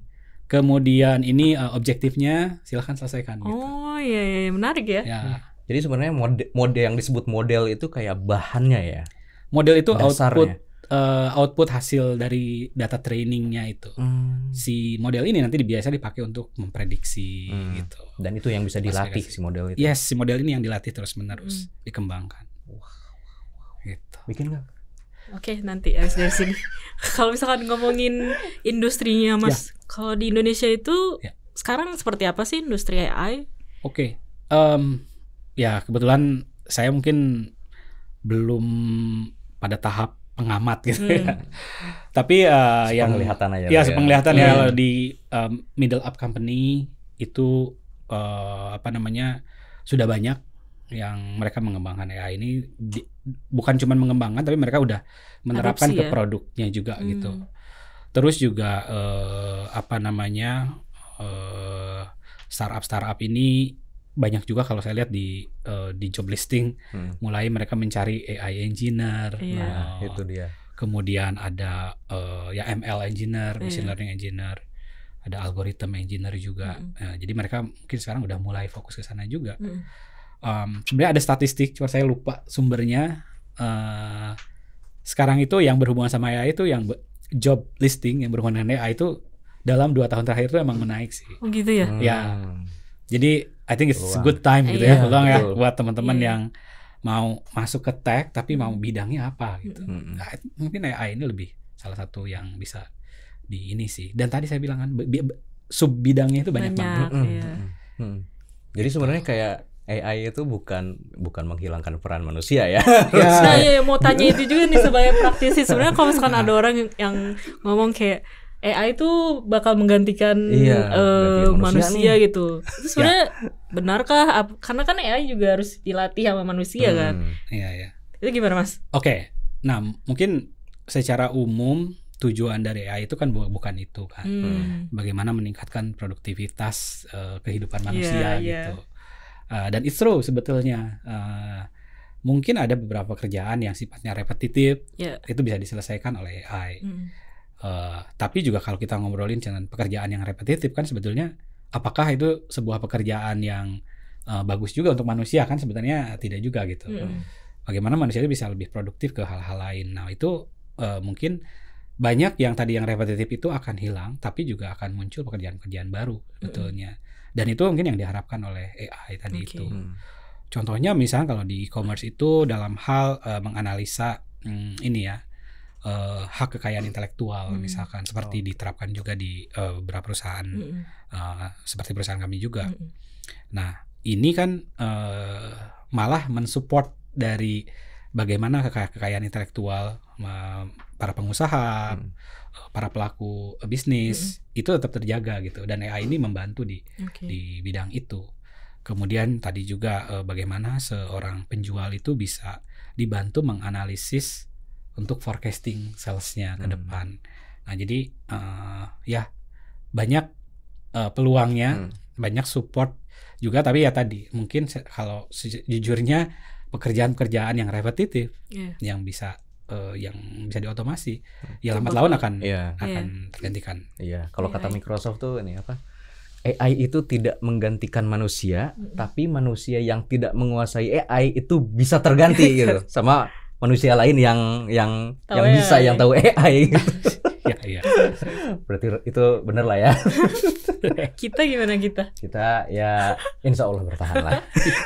Kemudian ini uh, objektifnya silahkan selesaikan. Gitu. Oh iya, iya, iya menarik ya. ya. Jadi sebenarnya mode mode yang disebut model itu kayak bahannya ya. Model itu Dasarnya. output uh, output hasil dari data trainingnya itu. Hmm. Si model ini nanti biasa dipakai untuk memprediksi hmm. gitu. Dan itu yang bisa dilatih si model itu. Yes, si model ini yang dilatih terus-menerus, hmm. dikembangkan. Gitu. Bikin nggak? Oke, okay, nanti habis dari sini. kalau misalkan ngomongin industrinya, ya. Mas. yeah. Kalau di Indonesia itu yeah. sekarang seperti apa sih industri AI? Oke. Okay. Um, ya, kebetulan saya mungkin belum pada tahap pengamat gitu hmm. ya. Tapi uh, yang penglihatan aja. Ya, ya, sepenglihatan ya hmm. di um, middle up company itu uh, apa namanya sudah banyak yang mereka mengembangkan AI ini di, bukan cuma mengembangkan tapi mereka udah menerapkan Adopsi, ke ya? produknya juga hmm. gitu. Terus juga uh, apa namanya uh, startup startup ini banyak juga kalau saya lihat di uh, di job listing hmm. mulai mereka mencari AI engineer iya. Nah, nah, itu dia kemudian ada uh, ya ML engineer iya. machine learning engineer ada algoritma engineer juga mm. nah, jadi mereka mungkin sekarang udah mulai fokus ke sana juga mm. um, sebenarnya ada statistik cuma saya lupa sumbernya uh, sekarang itu yang berhubungan sama AI itu yang job listing yang berhubungan dengan AI itu dalam dua tahun terakhir itu emang menaik sih oh gitu ya hmm. ya jadi I think it's a good time gitu yeah, ya yeah. ya buat teman-teman yeah. yang mau masuk ke tech tapi mau bidangnya apa gitu. Mm -hmm. nah, mungkin AI ini lebih salah satu yang bisa di ini sih. Dan tadi saya bilang kan sub bidangnya itu banyak, banyak banget. Mm -hmm. -hmm. Jadi sebenarnya kayak AI itu bukan bukan menghilangkan peran manusia ya. ya. Nah, ya, mau tanya itu juga nih sebagai praktisi. Sebenarnya kalau misalkan ada orang yang ngomong kayak AI itu bakal menggantikan iya, uh, manusia, manusia gitu. Itu sebenarnya ya. benarkah? Karena kan AI juga harus dilatih sama manusia hmm, kan. Iya iya. Itu gimana mas? Oke, okay. nah mungkin secara umum tujuan dari AI itu kan bukan itu kan. Hmm. Bagaimana meningkatkan produktivitas uh, kehidupan iya, manusia yeah, gitu. Uh, dan it's true sebetulnya. Uh, mungkin ada beberapa kerjaan yang sifatnya repetitif yeah. itu bisa diselesaikan oleh AI. Hmm Eh, tapi juga kalau kita ngobrolin dengan pekerjaan yang repetitif kan sebetulnya apakah itu sebuah pekerjaan yang uh, bagus juga untuk manusia kan sebetulnya tidak juga gitu. Hmm. Bagaimana manusia itu bisa lebih produktif ke hal-hal lain. Nah itu uh, mungkin banyak yang tadi yang repetitif itu akan hilang tapi juga akan muncul pekerjaan-pekerjaan baru hmm. sebetulnya. Hmm. Dan itu mungkin yang diharapkan oleh AI tadi okay. itu. Hmm. Contohnya misalnya kalau di e-commerce itu dalam hal uh, menganalisa hmm, ini ya uh, hak kekayaan intelektual hmm. misalkan seperti oh. diterapkan juga di uh, beberapa perusahaan hmm. uh, seperti perusahaan kami juga. Hmm. Nah ini kan uh, malah mensupport dari bagaimana kekayaan, kekayaan intelektual uh, para pengusaha, hmm. para pelaku bisnis hmm. itu tetap terjaga gitu dan AI ini membantu di okay. di bidang itu. Kemudian tadi juga eh, bagaimana seorang penjual itu bisa dibantu menganalisis untuk forecasting salesnya ke hmm. depan. Nah jadi uh, ya banyak uh, peluangnya, hmm. banyak support juga. Tapi ya tadi mungkin kalau jujurnya pekerjaan-pekerjaan yang repetitif, yeah. yang bisa uh, yang bisa diotomasi, hmm. ya lambat laun akan yeah. akan yeah. tergantikan. Iya, yeah. kalau kata iya. Microsoft tuh ini apa? AI itu tidak menggantikan manusia, mm -hmm. tapi manusia yang tidak menguasai AI itu bisa terganti iya. gitu sama manusia lain yang yang tau yang AI. bisa yang tahu AI gitu. ya, iya. Berarti itu bener lah ya. kita gimana kita? Kita ya insya Allah bertahan lah.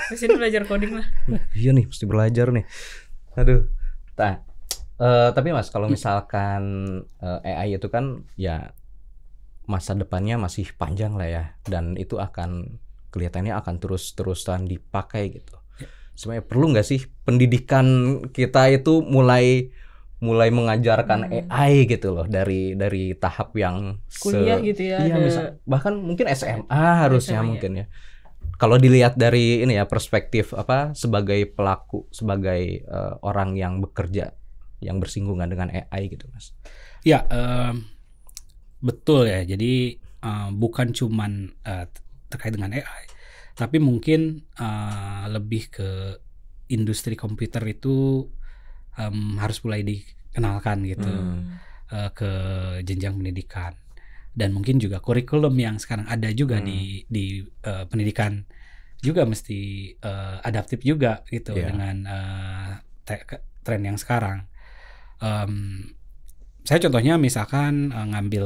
mesti belajar coding lah. iya nih, mesti belajar nih. Aduh. Nah, uh, tapi Mas kalau hmm. misalkan uh, eh, AI itu kan ya masa depannya masih panjang lah ya dan itu akan kelihatannya akan terus-terusan dipakai gitu sebenarnya perlu nggak sih pendidikan kita itu mulai mulai mengajarkan hmm. AI gitu loh dari dari tahap yang kuliah se, gitu ya iya, ada... misal, bahkan mungkin SMA harusnya SMA, mungkin ya, ya. kalau dilihat dari ini ya perspektif apa sebagai pelaku sebagai uh, orang yang bekerja yang bersinggungan dengan AI gitu mas ya um, betul ya jadi uh, bukan cuman uh, terkait dengan AI tapi mungkin uh, lebih ke industri komputer itu um, harus mulai dikenalkan gitu hmm. uh, ke jenjang pendidikan dan mungkin juga kurikulum yang sekarang ada juga hmm. di di uh, eh, pendidikan juga mesti uh, adaptif juga gitu yeah. dengan uh, tren yang sekarang. Um, saya contohnya misalkan uh, ngambil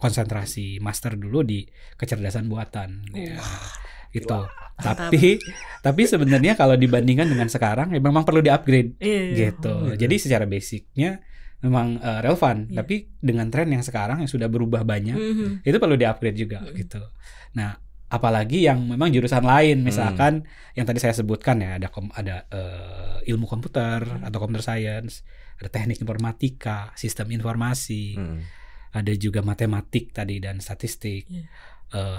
konsentrasi master dulu di kecerdasan buatan. Gitu. Wow. Ya gitu. Wow. Tapi tapi sebenarnya kalau dibandingkan dengan sekarang ya memang perlu di-upgrade yeah. gitu. Oh, Jadi iya. Jadi secara basicnya memang uh, relevan, yeah. tapi dengan tren yang sekarang yang sudah berubah banyak mm -hmm. itu perlu di-upgrade juga mm -hmm. gitu. Nah, apalagi yang memang jurusan lain mhm. misalkan hmm. yang tadi saya sebutkan ya ada kom ada uh, ilmu komputer hmm. atau computer science ada teknik informatika sistem informasi hmm. ada juga matematik tadi dan statistik yeah. Iya.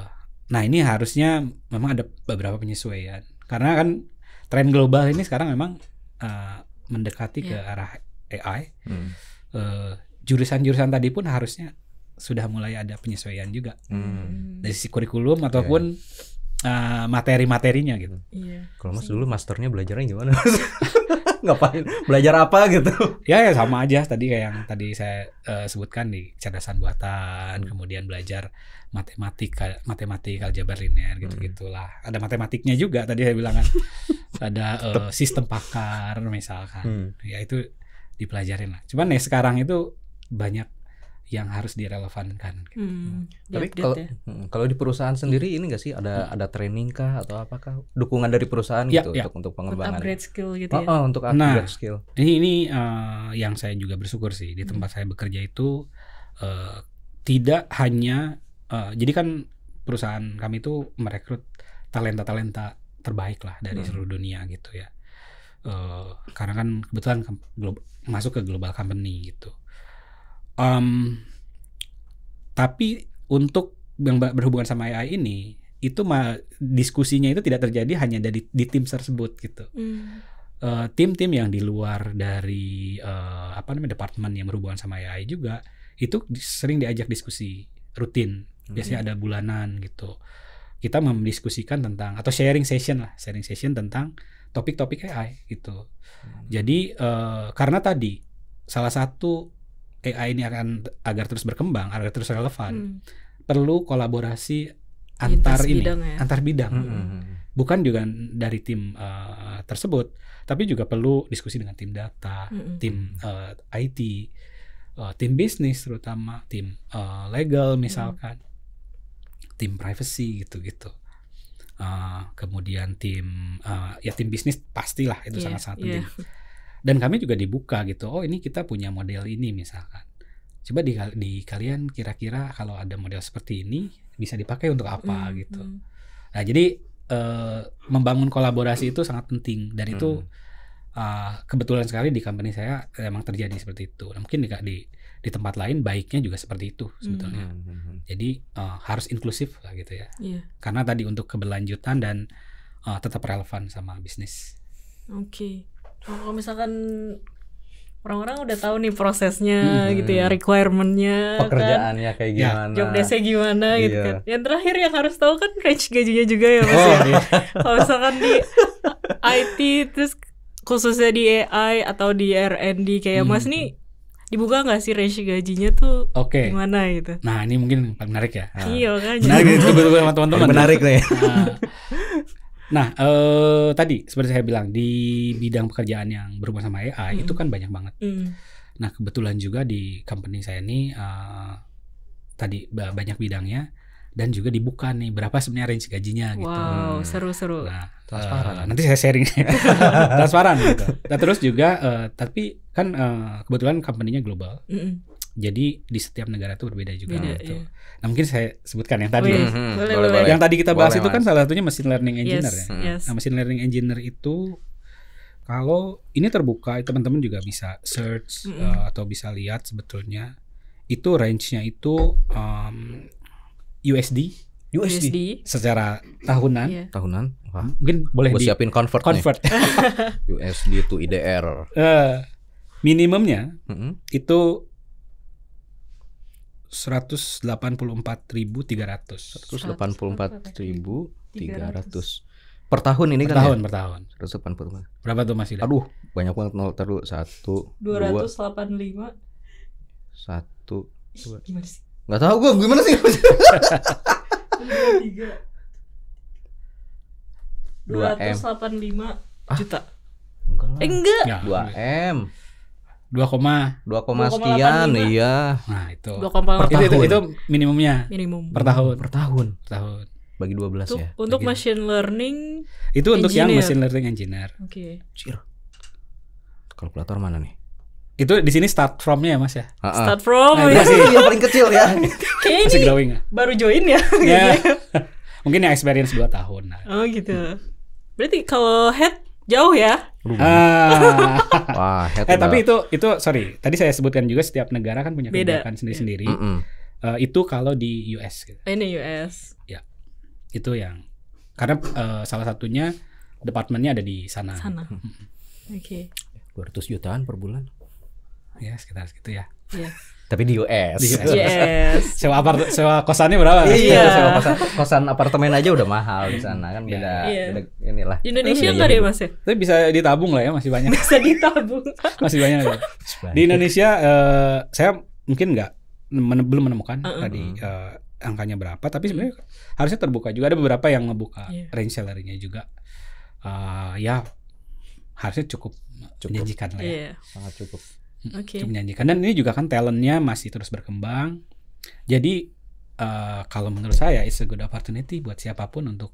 Nah ini harusnya memang ada beberapa penyesuaian karena kan tren global ini sekarang memang uh, mendekati yeah. ke iya. arah AI. Hmm. Uh, jurusan-jurusan tadi pun harusnya sudah mulai ada penyesuaian juga hmm. dari sisi kurikulum ataupun uh, materi-materinya gitu. Yeah. Kalau mas dulu masternya belajarnya gimana? ngapain belajar apa gitu ya ya sama aja tadi kayak yang tadi saya uh, sebutkan di cerdasan buatan hmm. kemudian belajar matematika matematika aljabar linear gitu gitulah hmm. ada matematiknya juga tadi saya bilang kan ada uh, sistem pakar misalkan hmm. ya itu dipelajarin lah cuman ya sekarang itu banyak yang harus direlevankan. Gitu. Hmm, Tapi kalau ya. Hmm, kalau di perusahaan sendiri hmm. ini nggak sih ada hmm. ada training kah atau apakah dukungan dari perusahaan ya, gitu ya. untuk untuk pengembangan? upgrade skill gitu oh, ya. Oh, untuk nah, upgrade nah, skill. Ini ini uh, yang saya juga bersyukur sih di tempat hmm. saya bekerja itu uh, tidak hanya uh, jadi kan perusahaan kami itu merekrut talenta-talenta terbaik lah dari hmm. seluruh dunia gitu ya. Uh, karena kan kebetulan global, masuk ke global company gitu Um, tapi untuk yang berhubungan sama AI ini itu mah diskusinya itu tidak terjadi hanya dari di tim tersebut gitu. Hmm. Uh, tim-tim yang di luar dari uh, apa namanya departemen yang berhubungan sama AI juga itu sering diajak diskusi rutin. Hmm. Biasanya ada bulanan gitu. Kita mendiskusikan tentang atau sharing session lah, sharing session tentang topik-topik AI gitu. Hmm. Jadi uh, karena tadi salah satu AI ini akan agar terus berkembang, agar terus relevan, hmm. perlu kolaborasi antar ini, bidang ya? antar bidang. Hmm. hmm, hmm. Bukan juga dari tim uh, tersebut, tapi juga perlu diskusi dengan tim data, hmm. hmm. tim uh, eh, IT, uh, eh, tim bisnis terutama, tim uh, legal misalkan, hmm. tim privacy gitu-gitu. Uh, kemudian tim uh, ya tim bisnis pastilah itu iya, sangat-sangat yeah, yeah. penting. Iya dan kami juga dibuka gitu oh ini kita punya model ini misalkan coba di, di kalian kira-kira kalau ada model seperti ini bisa dipakai untuk apa hmm, gitu hmm. nah jadi uh, membangun kolaborasi itu sangat penting dan mm. itu uh, kebetulan sekali di company saya emang terjadi seperti itu nah, mungkin di, di di tempat lain baiknya juga seperti itu sebetulnya hmm. hmm jadi uh, harus inklusif lah gitu ya yeah. karena tadi untuk keberlanjutan dan uh, tetap relevan sama bisnis oke okay kalau misalkan orang-orang udah tahu nih prosesnya hmm. gitu ya requirementnya pekerjaannya kan. Ya kayak ya, gimana job desknya gimana iya. gitu kan yang terakhir yang harus tahu kan range gajinya juga ya mas oh, ya? Iya. kalau misalkan di IT terus khususnya di AI atau di R&D kayak hmm. mas nih dibuka nggak sih range gajinya tuh okay. gimana gitu nah ini mungkin menarik ya iya kan menarik itu betul teman-teman menarik nih nah, Nah, eh, tadi seperti saya bilang di bidang pekerjaan yang berhubungan sama AI hmm. itu kan banyak banget. Hmm. Nah, kebetulan juga di company saya ini eh, tadi banyak bidangnya dan juga dibuka nih berapa sebenarnya range gajinya wow, gitu. Wow, seru-seru. Hmm. Nah, transparan. Uh, nanti saya sharing. transparan gitu. Nah, terus juga uh, tapi kan uh, kebetulan company-nya global. Mm -mm. Jadi di setiap negara itu berbeda juga Beda, gitu. Iya. Nah mungkin saya sebutkan yang tadi. Boleh, -hmm. boleh, boleh, boleh. Yang tadi kita bahas boleh, itu kan mas. kan salah satunya machine learning engineer yes, ya. Yes. Nah machine learning engineer itu kalau ini terbuka teman-teman juga bisa search mm -hmm. uh, atau bisa lihat sebetulnya itu range-nya itu um, USD, USD USD secara tahunan. Yeah. Tahunan. Wah. Mungkin boleh Gua siapin convert. Convert. USD to IDR. Uh, eh, minimumnya mm -hmm. itu 184.300. ratus per tahun ini per kan tahun ya? per tahun 184 berapa tuh masih aduh banyak banget nol terlalu satu dua ratus delapan lima satu dua nggak tahu gue gimana sih dua m delapan lima ah. juta enggak eh, enggak ya, dua m dua koma dua koma sekian iya nah itu dua koma per tahun. Itu, itu, itu minimumnya minimum per tahun per tahun per tahun bagi dua belas ya untuk bagi. machine learning itu engineer. untuk yang machine learning engineer oke okay. kalkulator mana nih itu di sini start fromnya ya mas ya uh -uh. start from nah, ya. sih yang paling kecil ya masih growing ya? baru join ya yeah. mungkin yang experience dua tahun nah. oh gitu berarti kalau head Jauh ya? Uh, Wah, eh tapi itu itu sorry, tadi saya sebutkan juga setiap negara kan punya kebijakan sendiri-sendiri. Mm -mm. uh, itu kalau di US. Gitu. Oh, ini US. Ya, itu yang karena uh, salah satunya departemennya ada di sana. Sana. Oke. Okay. 200 jutaan per bulan. Ya sekitar segitu ya. Yeah tapi di US. Di US. sewa apart sewa kosannya berapa? Iya, yeah. sewa kosan, kosan apartemen aja udah mahal di sana kan iya. beda, yeah. beda inilah. Di Indonesia enggak iya, ya Mas ya? Tapi bisa ditabung lah ya masih banyak. bisa ditabung. masih banyak. Ya. Di Indonesia uh, saya mungkin enggak men belum menemukan uh -uh. tadi uh, angkanya berapa, tapi sebenarnya harusnya terbuka juga ada beberapa yang ngebuka yeah. range salary-nya juga. Uh, ya harusnya cukup, cukup. menjanjikan lah ya. Yeah. Sangat cukup. Hmm, okay. untuk menyanyikan dan ini juga kan talentnya masih terus berkembang jadi uh, kalau menurut saya it's a good opportunity buat siapapun untuk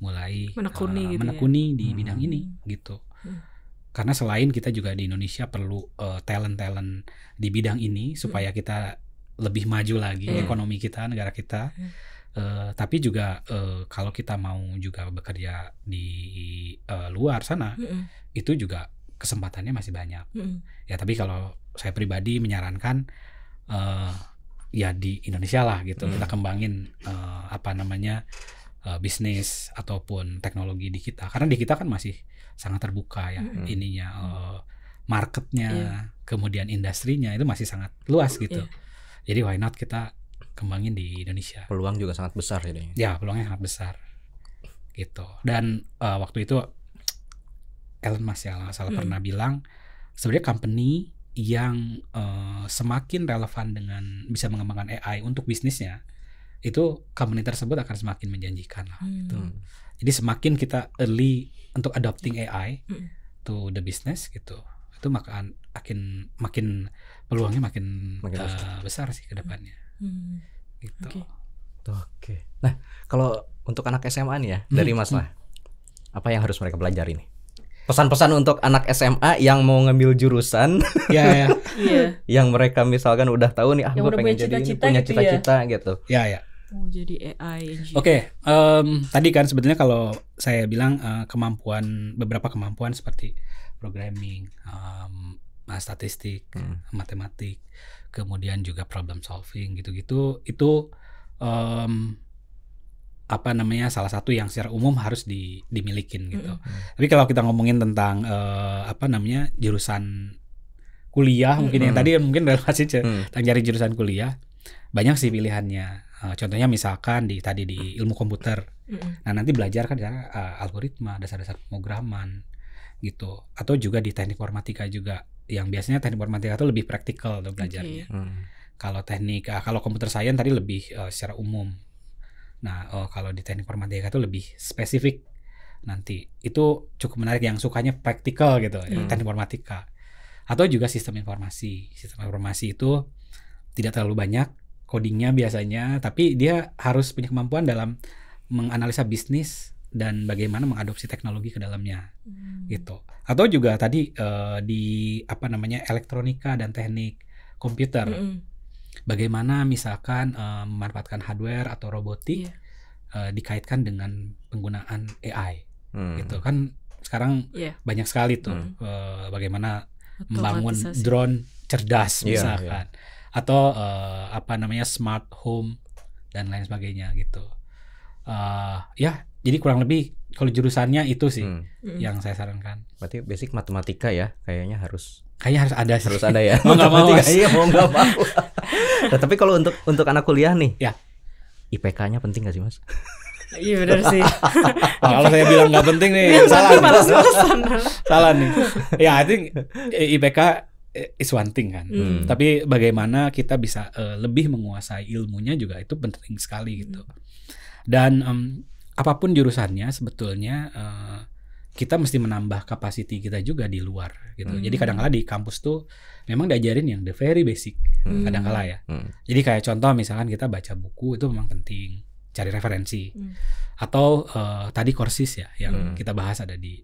mulai menekuni, uh, gitu ya. menekuni ya? di hmm. bidang ini gitu hmm. karena selain kita juga di Indonesia perlu uh, eh, talent talent di bidang ini hmm. supaya hmm. kita lebih maju lagi hmm. ekonomi kita negara kita hmm. uh, tapi juga uh, kalau kita mau juga bekerja di uh, luar sana hmm. itu juga kesempatannya masih banyak. Mm. Ya tapi kalau saya pribadi menyarankan uh, ya di Indonesia lah gitu mm. kita kembangin uh, apa namanya uh, bisnis ataupun teknologi di kita karena di kita kan masih sangat terbuka ya mm. ininya uh, marketnya yeah. kemudian industrinya itu masih sangat luas gitu. Yeah. Jadi why not kita kembangin di Indonesia. Peluang juga sangat besar ini. Ya peluangnya sangat besar gitu. Dan uh, waktu itu Elon Musk ya salah hmm. pernah bilang sebenarnya company yang uh, semakin relevan dengan bisa mengembangkan AI untuk bisnisnya itu company tersebut akan semakin menjanjikan lah hmm. gitu. Jadi semakin kita early untuk adopting AI hmm. to the business gitu itu maka makin makin peluangnya makin, makin uh, besar. sih ke hmm. depannya. Hmm. Gitu. Oke. Okay. Nah, kalau untuk anak SMA nih ya, hmm. dari Mas lah. Hmm. Apa yang harus mereka pelajari ini? pesan-pesan untuk anak SMA yang mau ngambil jurusan ya, ya. yeah. yang mereka misalkan udah tahu nih ah gue pengen jadi cita -cita punya gitu ya. cita-cita gitu, ya. gitu ya ya oh, mau jadi AI. Oke, okay, um, tadi kan sebetulnya kalau saya bilang uh, kemampuan beberapa kemampuan seperti programming, um, statistik, hmm. matematik, kemudian juga problem solving gitu-gitu itu um, apa namanya salah satu yang secara umum harus di, dimilikin gitu. Mm Tapi kalau kita ngomongin tentang uh, apa namanya jurusan kuliah mungkin mm yang tadi mungkin relasi mm. tentang cari jurusan kuliah banyak sih pilihannya. Uh, contohnya misalkan di tadi di ilmu komputer. Mm Nah nanti belajar kan uh, algoritma, dasar-dasar pemrograman gitu. Atau juga di teknik informatika juga yang biasanya teknik informatika itu lebih praktikal tuh belajarnya. Okay. Mm. Kalau teknik uh, kalau komputer science tadi lebih uh, secara umum Nah, oh, kalau di teknik permadeka itu lebih spesifik nanti. Itu cukup menarik yang sukanya praktikal gitu, hmm. teknik informatika. Atau juga sistem informasi. Sistem informasi itu tidak terlalu banyak codingnya biasanya, tapi dia harus punya kemampuan dalam menganalisa bisnis dan bagaimana mengadopsi teknologi ke dalamnya hmm. gitu atau juga tadi uh, di apa namanya elektronika dan teknik komputer hmm bagaimana misalkan uh, memanfaatkan hardware atau robotik yeah. Iya. uh, dikaitkan dengan penggunaan AI hmm. gitu kan sekarang yeah. banyak sekali tuh hmm. uh, bagaimana membangun drone cerdas yeah, misalkan yeah. atau uh, apa namanya smart home dan lain sebagainya gitu uh, ya jadi kurang lebih kalau jurusannya itu sih hmm. hmm. yang saya sarankan berarti basic matematika ya kayaknya harus Kayaknya harus ada sih. Harus ada ya. mau nggak mau. Iya, mau nggak mau. nah, tapi kalau untuk untuk anak kuliah nih, ya. IPK-nya penting nggak sih mas? Iya benar sih. kalau saya bilang nggak penting nih, salah. Nih. Males salah nih. Ya, I think eh, IPK eh, is one thing kan. Hmm. Tapi bagaimana kita bisa uh, lebih menguasai ilmunya juga itu penting sekali gitu. Dan um, apapun jurusannya sebetulnya uh, kita mesti menambah kapasiti kita juga di luar gitu. Hmm. Jadi kadang-kala di kampus tuh memang diajarin yang the very basic hmm. kadang-kala ya. Hmm. Jadi kayak contoh misalkan kita baca buku itu memang penting cari referensi hmm. atau uh, tadi kursus ya yang hmm. kita bahas ada di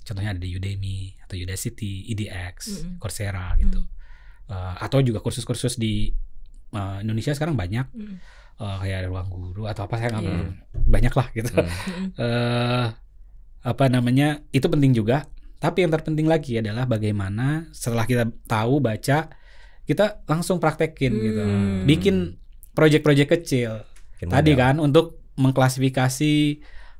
contohnya ada di Udemy atau Udacity, EDX, hmm. Coursera gitu. Hmm. Uh, atau juga kursus-kursus di uh, Indonesia sekarang banyak. Hmm. Uh, kayak ruang guru atau apa saya nggak yeah. Hmm. banyak lah gitu. Hmm. uh, apa namanya itu penting juga tapi yang terpenting lagi adalah bagaimana setelah kita tahu baca kita langsung praktekin gitu. hmm. gitu bikin proyek-proyek kecil Kini tadi enggak. kan untuk mengklasifikasi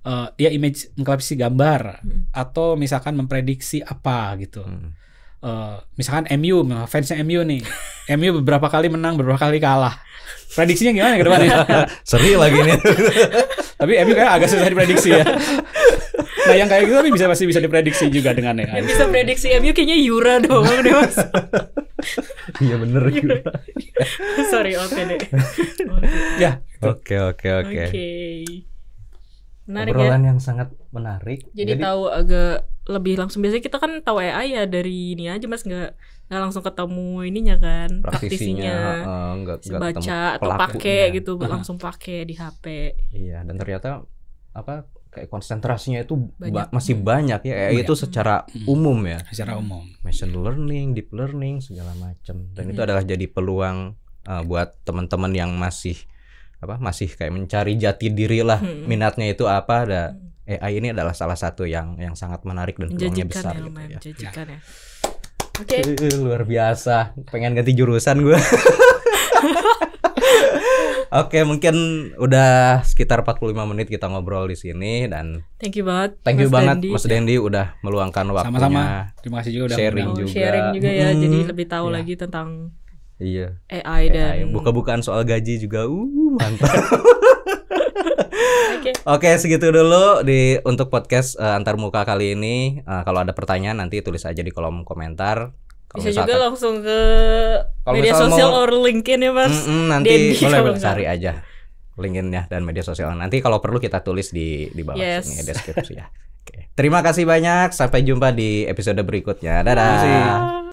uh, ya image mengklasifikasi gambar hmm. atau misalkan memprediksi apa gitu hmm. uh, misalkan MU fansnya MU nih MU beberapa kali menang beberapa kali kalah prediksinya gimana ke depannya seri lagi nih tapi MU kayak agak susah diprediksi ya Nah yang kayak gitu tapi bisa pasti bisa diprediksi juga dengan AI. Yang bisa prediksi MU kayaknya Yura doang deh mas. Iya bener Yura. Sorry oke okay deh. Ya. Gitu. Oke oke oke. Oke. Menarik ya. Obrolan ya? yang sangat menarik. Jadi, Jadi tahu agak lebih langsung biasanya kita kan tahu AI ya dari ini aja mas nggak nggak langsung ketemu ininya kan praktisinya, praktisinya uh, baca atau pakai gitu uh. langsung pakai di HP iya dan ternyata apa kayak konsentrasinya itu banyak. Ba masih iya. banyak ya banyak. itu secara umum ya secara umum machine learning deep learning segala macam dan hmm. itu adalah jadi peluang uh, iya. buat teman-teman yang masih apa masih kayak mencari jati diri lah hmm. minatnya itu apa ada hmm. AI ini adalah salah satu yang yang sangat menarik dan peluangnya besar ya, gitu ya, ya. ya. Oke. Okay. Luar biasa. Pengen ganti jurusan gue. Oke, okay, mungkin udah sekitar 45 menit kita ngobrol di sini dan Thank you banget. Thank you Mas banget Dendi. Mas Dendi udah meluangkan waktunya. Sama-sama. Terima kasih juga udah sharing juga. Oh, sharing juga ya. Hmm, jadi lebih tahu ya. lagi tentang Iya. AI, dan buka-bukaan soal gaji juga. Uh, mantap. Oke, okay. okay, segitu dulu di untuk podcast uh, antar muka kali ini. Uh, kalau ada pertanyaan nanti tulis aja di kolom komentar. Kalo Bisa misalkan, juga langsung ke kalau media sosial mau, or LinkedIn ya mas. Mm -mm, nanti Dendi, boleh, boleh cari aja linkedin ya dan media sosial. Nanti kalau perlu kita tulis di di bawah yes. sini deskripsi ya. Oke. Terima kasih banyak. Sampai jumpa di episode berikutnya. Dadah. Terima